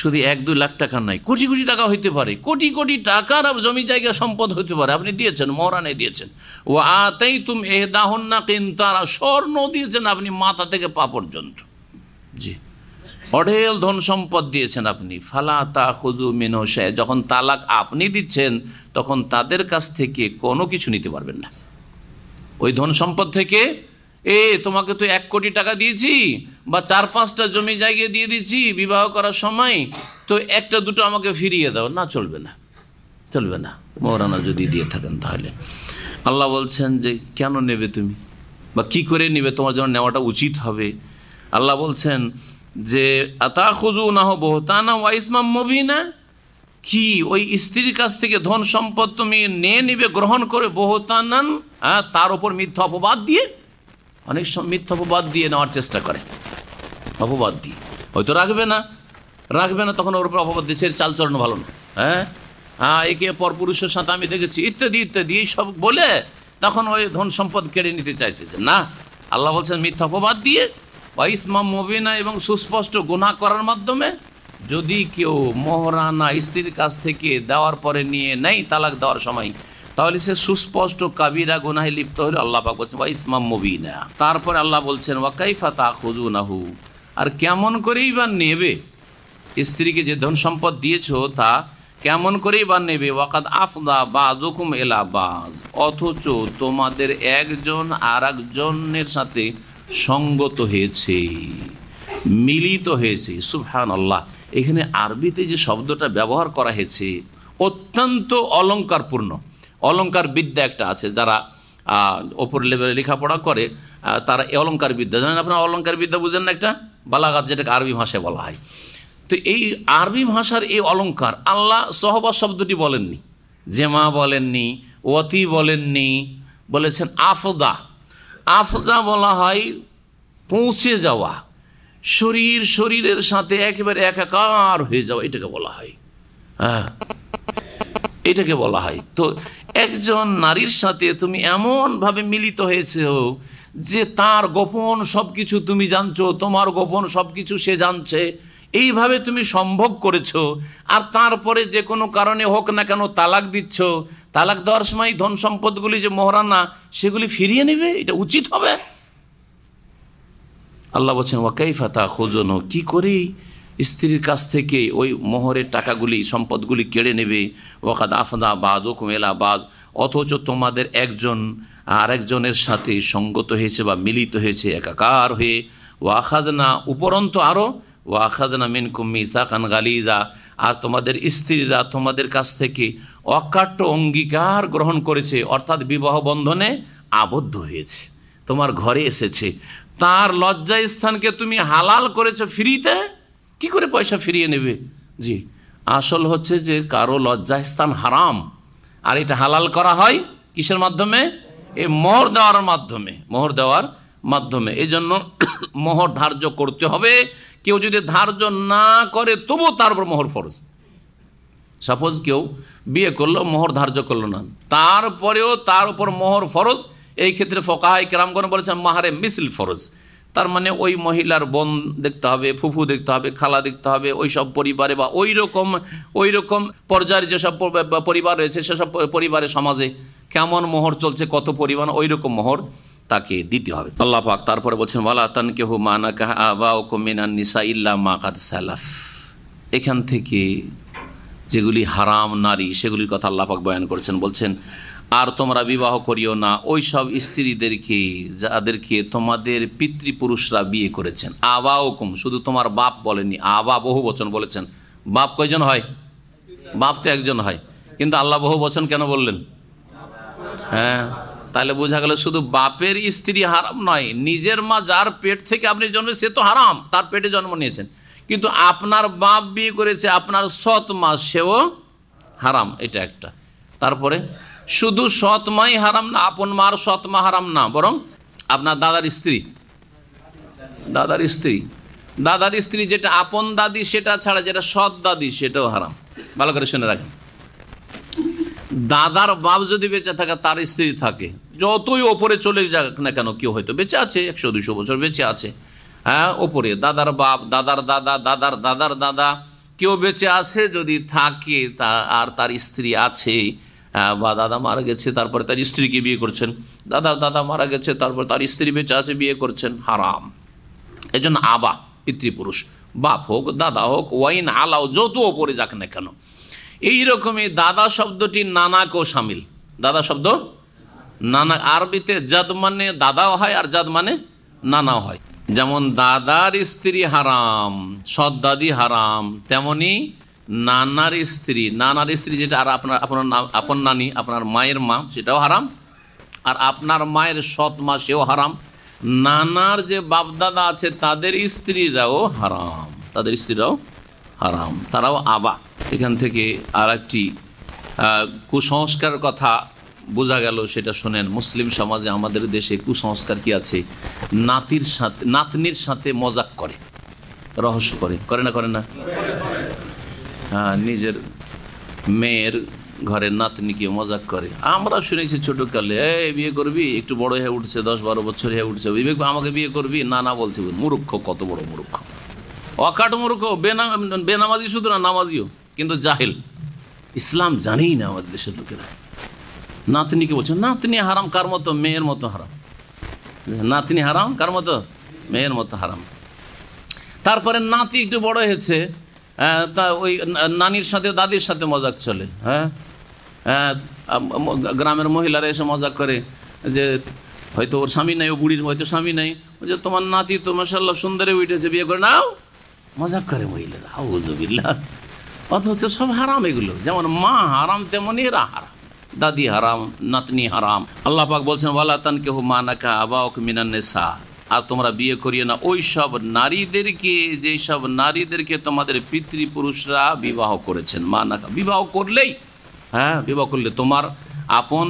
শুধু এক দু লাখ টাকা নয় কোটি কোটি টাকা হইতে পারে কোটি কোটি টাকার জমি জায়গা সম্পদ হইতে পারে আপনি দিয়েছেন মরানে দিয়েছেন ও আতেই তুম এহদাহন না তারা স্বর্ণ দিয়েছেন আপনি মাথা থেকে পা পর্যন্ত জি অঢেল ধন সম্পদ দিয়েছেন আপনি ফালা তা খুজু মেনহসায় যখন তালাক আপনি দিচ্ছেন তখন তাদের কাছ থেকে কোনো কিছু নিতে পারবেন না ওই ধন সম্পদ থেকে এ তোমাকে তো এক কোটি টাকা দিয়েছি বা চার পাঁচটা জমি জায়গা দিয়ে দিচ্ছি বিবাহ করার সময় তো একটা দুটো আমাকে ফিরিয়ে দাও না চলবে না চলবে না মহারানা যদি দিয়ে থাকেন তাহলে আল্লাহ বলছেন যে কেন নেবে তুমি বা কি করে নেবে তোমার জন্য নেওয়াটা উচিত হবে আল্লাহ বলছেন যে আতা খুজু না হো বহতানা ওয়া মবি মবিনা কি ওই স্ত্রীর কাছ থেকে ধন সম্পদ তুমি নিয়ে নিবে গ্রহণ করে বহতানান হ্যাঁ তার ওপর মিথ্যা অপবাদ দিয়ে অনেক মিথ্যা অপবাদ দিয়ে নেওয়ার চেষ্টা করে অপবাদ দিয়ে হয়তো রাখবে না রাখবে না তখন ওর উপর অপবাদ চাল চালচরণ ভালো না হ্যাঁ হ্যাঁ একে পর পুরুষের সাথে আমি দেখেছি ইত্যাদি ইত্যাদি সব বলে তখন ওই ধন সম্পদ কেড়ে নিতে চাইছে যে না আল্লাহ বলছেন মিথ্যা অপবাদ দিয়ে ইসমাম মবিনা এবং সুস্পষ্ট গুণা করার মাধ্যমে যদি কেউ মহরানা স্ত্রীর কাছ থেকে দেওয়ার পরে নিয়ে নেই তালাক দেওয়ার সময় তাহলে সে সুস্পষ্ট কাবিরা গুনাহে লিপ্ত হলে আল্লাহ পাক বলছেন বা ইসমাম মুবিনা তারপরে আল্লাহ বলছেন ওয়াকাইফা তা খুজু নাহু আর কেমন করেই বা নেবে স্ত্রীকে যে ধন সম্পদ দিয়েছ তা কেমন করেই বা নেবে ওয়াকাদ আফদা বাজুকুম এলা বাজ অথচ তোমাদের একজন আর একজনের সাথে সঙ্গত হয়েছে মিলিত হয়েছে সুফহান আল্লাহ এখানে আরবিতে যে শব্দটা ব্যবহার করা হয়েছে অত্যন্ত অলঙ্কারপূর্ণ অলঙ্কার বিদ্যা একটা আছে যারা ওপর লেভেলে লেখাপড়া করে তারা এই অলঙ্কার বিদ্যা জানেন আপনারা অলঙ্কার বিদ্যা বুঝেন না একটা বালাগাত যেটাকে আরবি ভাষায় বলা হয় তো এই আরবি ভাষার এই অলঙ্কার আল্লাহ সহবা শব্দটি বলেননি জেমা বলেননি ওয়াতি বলেননি বলেছেন আফদা আফদা বলা হয় পৌঁছে যাওয়া শরীর শরীরের সাথে একেবারে একাকার হয়ে যাওয়া এটাকে বলা হয় হ্যাঁ এটাকে বলা হয় তো একজন নারীর সাথে তুমি এমনভাবে মিলিত হয়েছে যে তার গোপন সব কিছু তুমি জানছো তোমার গোপন সব কিছু সে জানছে এইভাবে তুমি সম্ভব করেছ আর তারপরে যে কোনো কারণে হোক না কেন তালাক দিচ্ছ তালাক দেওয়ার সময় ধন সম্পদগুলি যে মহারানা সেগুলি ফিরিয়ে নেবে এটা উচিত হবে আল্লাহ বলছেন ওয়াকাইফা তা খোঁজনো কী করেই স্ত্রীর কাছ থেকে ওই মোহরের টাকাগুলি সম্পদগুলি কেড়ে নেবে ওখাদ আফদা বাদ ওকুমেলা বাজ অথচ তোমাদের একজন আরেকজনের সাথে সঙ্গত হয়েছে বা মিলিত হয়েছে একাকার হয়ে ওয়াখাজনা উপরন্ত আরও ওয়াখাজনা মিনকুম্মি সাকান গালিজা আর তোমাদের স্ত্রীরা তোমাদের কাছ থেকে অকাট্য অঙ্গীকার গ্রহণ করেছে অর্থাৎ বিবাহ বন্ধনে আবদ্ধ হয়েছে তোমার ঘরে এসেছে তার লজ্জা স্থানকে তুমি হালাল করেছো ফ্রিতে কি করে পয়সা ফিরিয়ে নেবে জি আসল হচ্ছে যে কারো লজ্জাস্থান হারাম আর এটা হালাল করা হয় কিসের মাধ্যমে এই মোহর দেওয়ার মাধ্যমে মোহর দেওয়ার মাধ্যমে এই জন্য <coughs> মোহর ধার্য করতে হবে কেউ যদি ধার্য না করে তবু তার উপর মোহর ফরজ সাপোজ কেউ বিয়ে করলো মোহর ধার্য করলো না তারপরেও তার উপর মোহর ফরজ এই ক্ষেত্রে ফোকাহাই কেরামগণ বলেছেন মাহারে মিসিল ফরজ তার মানে ওই মহিলার বোন দেখতে হবে ফুফু দেখতে হবে খালা দেখতে হবে ওই সব পরিবারে বা ওই রকম ওই রকম পর্যায়ের যেসব পরিবার রয়েছে সেসব পরিবারে সমাজে কেমন মোহর চলছে কত পরিমাণ ওই রকম মোহর তাকে দিতে হবে আল্লাহ পাক তারপরে বলছেন ওয়ালা তান কেহু মানা কাহা আবা ও কমিনা নিসা ইল্লা মা কাদ সালাফ এখান থেকে যেগুলি হারাম নারী সেগুলির কথা আল্লাহ পাক বয়ান করছেন বলছেন আর তোমরা বিবাহ করিও না ওই সব স্ত্রীদেরকে যাদেরকে তোমাদের পিতৃপুরুষরা বিয়ে করেছেন আবা ওকুম শুধু তোমার বাপ বলেনি আবা বহু বচন বলেছেন বাপ কয়জন হয় বাপ তো একজন হয় কিন্তু আল্লাহ বহু বচন কেন বললেন হ্যাঁ তাহলে বোঝা গেল শুধু বাপের স্ত্রী হারাম নয় নিজের মা যার পেট থেকে আপনি জন্মে সে তো হারাম তার পেটে জন্ম নিয়েছেন কিন্তু আপনার বাপ বিয়ে করেছে আপনার সৎ মা সেও হারাম এটা একটা তারপরে শুধু সৎ মাই হারাম না আপন মার সৎ মা হারাম না বরং আপনার দাদার স্ত্রী দাদার স্ত্রী দাদার স্ত্রী যেটা আপন দাদি সেটা ছাড়া যেটা সৎ দাদি সেটাও হারাম ভালো করে শুনে রাখেন দাদার বাপ যদি বেঁচে থাকে তার স্ত্রী থাকে যতই ওপরে চলে যাক না কেন কেউ হয়তো বেঁচে আছে একশো দুশো বছর বেঁচে আছে হ্যাঁ ওপরে দাদার বাপ দাদার দাদা দাদার দাদার দাদা কেউ বেঁচে আছে যদি থাকে তা আর তার স্ত্রী আছে হ্যাঁ, বা দাদা মারা গেছে তারপরে তার স্ত্রীকে বিয়ে করছেন দাদা দাদা মারা গেছে তারপর তার স্ত্রী বেঁচে আছে বিয়ে করছেন হারাম এজন্য আবা পিতৃপুরুষ বাপ হোক দাদা হোক ওয়াইন আলাও যত ওপরে যাক না কেন এইরকমই দাদা শব্দটি নানাকেও সামিল দাদা শব্দ নানা আরবিতে জাদ মানে দাদাও হয় আর জাদ মানে নানাও হয় যেমন দাদার স্ত্রী হারাম সদ্দাদি হারাম তেমনি নানার স্ত্রী নানার স্ত্রী যেটা আর আপনার আপনার নাম আপন নানি আপনার মায়ের মা সেটাও হারাম আর আপনার মায়ের সৎ মা সেও হারাম নানার যে বাপদাদা আছে তাদের স্ত্রীরাও হারাম তাদের স্ত্রীরাও হারাম তারাও আবা এখান থেকে আর একটি কুসংস্কার কথা বোঝা গেল সেটা শোনেন মুসলিম সমাজে আমাদের দেশে কুসংস্কার কি আছে নাতির সাথে নাতনির সাথে মজাক করে রহস্য করে করে না করে না হ্যাঁ, নিজের মেয়ের ঘরে নাতনিকে মজাক করে আমরা শুনেছি ছোটোকালে এই বিয়ে করবি একটু বড় হয়ে উঠছে দশ বারো বছর হয়ে উঠছে বিবেক আমাকে বিয়ে করবি না না বলছে মূর্খ কত বড় মূর্খ অকাট মূর্খ বেনা বেনামাজি শুধু না নামাজিও কিন্তু জাহেল ইসলাম জানেই না আমাদের দেশের লোকেরা নাতনিকে বলছে নাতনি হারাম কার মতো মেয়ের মতো হারাম নাতনি হারাম কার মতো মেয়ের মতো হারাম তারপরে নাতি একটু বড় হয়েছে হ্যাঁ, তা ওই নানির সাথে দাদির সাথে মজাক চলে হ্যাঁ, হ্যাঁ গ্রামের মহিলারা এসে মজাক করে যে হয়তো ওর স্বামী নাই ও বুড়ির হয়তো স্বামী নাই যে তোমার নাতি তো মাসাল্লাহ সুন্দরে উঠেছে বিয়ে করে নাও মজাক করে মহিলারা হাউজবিল্লা অথচ সব হারাম এগুলো যেমন মা হারাম তেমনই এরা হারাম দাদি হারাম নাতনি হারাম আল্লাহ পাক বলছেন ওয়ালাতান কেহ মা নাকা আবাওক মিনান্নেসা আর তোমরা বিয়ে করিও না ওই সব নারীদেরকে যেই সব নারীদেরকে তোমাদের পিতৃপুরুষরা বিবাহ করেছেন মা না বিবাহ করলেই হ্যাঁ বিবাহ করলে তোমার আপন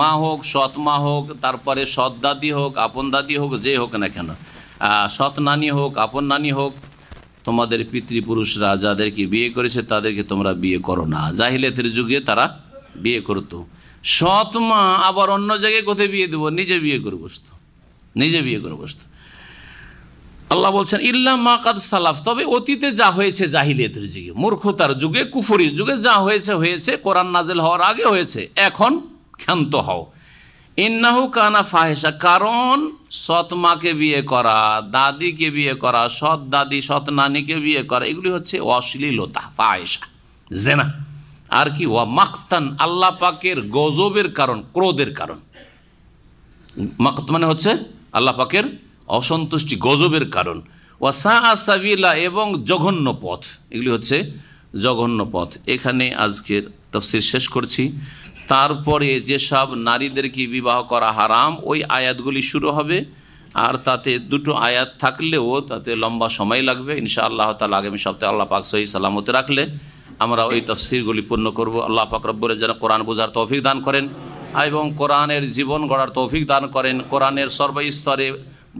মা হোক সৎ মা হোক তারপরে সৎ দাদি হোক আপন দাদি হোক যে হোক না কেন সৎ নানি হোক আপন নানি হোক তোমাদের পিতৃপুরুষরা যাদেরকে বিয়ে করেছে তাদেরকে তোমরা বিয়ে করো না জাহিলেতের যুগে তারা বিয়ে করতো সৎ মা আবার অন্য জায়গায় কোথায় বিয়ে দেবো নিজে বিয়ে করে বসতো নিজে বিয়ে করে বসত আল্লাহ বলছেন ইল্লা মা কাদ সালাফ তবে অতীতে যা হয়েছে জাহিলিয়তের যুগে মূর্খতার যুগে কুফরির যুগে যা হয়েছে হয়েছে কোরআন নাজেল হওয়ার আগে হয়েছে এখন ক্ষান্ত হও ইন্নাহু কানা ফাহেসা কারণ সৎ মাকে বিয়ে করা দাদিকে বিয়ে করা সৎ দাদি সৎ নানিকে বিয়ে করা এগুলি হচ্ছে অশ্লীলতা ফাহেসা জেনা আর কি ওয়া মাক্তান আল্লাহ পাকের গজবের কারণ ক্রোধের কারণ মাক্ত মানে হচ্ছে আল্লাহ পাকের অসন্তুষ্টি গজবের কারণ ওয়াসা আসাবিলা এবং জঘন্য পথ এগুলি হচ্ছে জঘন্য পথ এখানে আজকের তফসির শেষ করছি তারপরে যেসব নারীদেরকে বিবাহ করা হারাম ওই আয়াতগুলি শুরু হবে আর তাতে দুটো আয়াত থাকলেও তাতে লম্বা সময় লাগবে ইনশা আল্লাহ তালা আগামী সপ্তাহে আল্লাহ পাক সহি সালামতে রাখলে আমরা ওই তফসিরগুলি পূর্ণ করব আল্লাহ পাক রব্বরের যেন কোরআন বোঝার তৌফিক দান করেন এবং কোরআনের জীবন গড়ার তৌফিক দান করেন কোরআনের সর্বস্তরে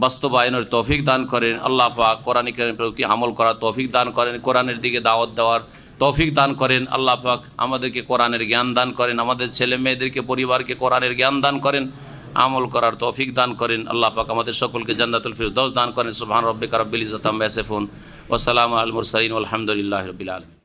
বাস্তবায়নের তৌফিক দান করেন আল্লাহ পাক কোরআন প্রতি আমল করার তৌফিক দান করেন কোরআনের দিকে দাওয়াত দেওয়ার তৌফিক দান করেন আল্লাহ পাক আমাদেরকে কোরআনের জ্ঞান দান করেন আমাদের ছেলে মেয়েদেরকে পরিবারকে কোরআনের জ্ঞান দান করেন আমল করার তৌফিক দান করেন আল্লাহ পাক আমাদের সকলকে জান্নাতুল ফিরদৌস দান করেন সুবহান রব্বিকা রব্বিল ইজ্জাত আম্মা ইয়াসিফুন ওয়া সালামু আল মুরসালিন ওয়া আলহামদুলিল্লাহি রাব্বিল আলামিন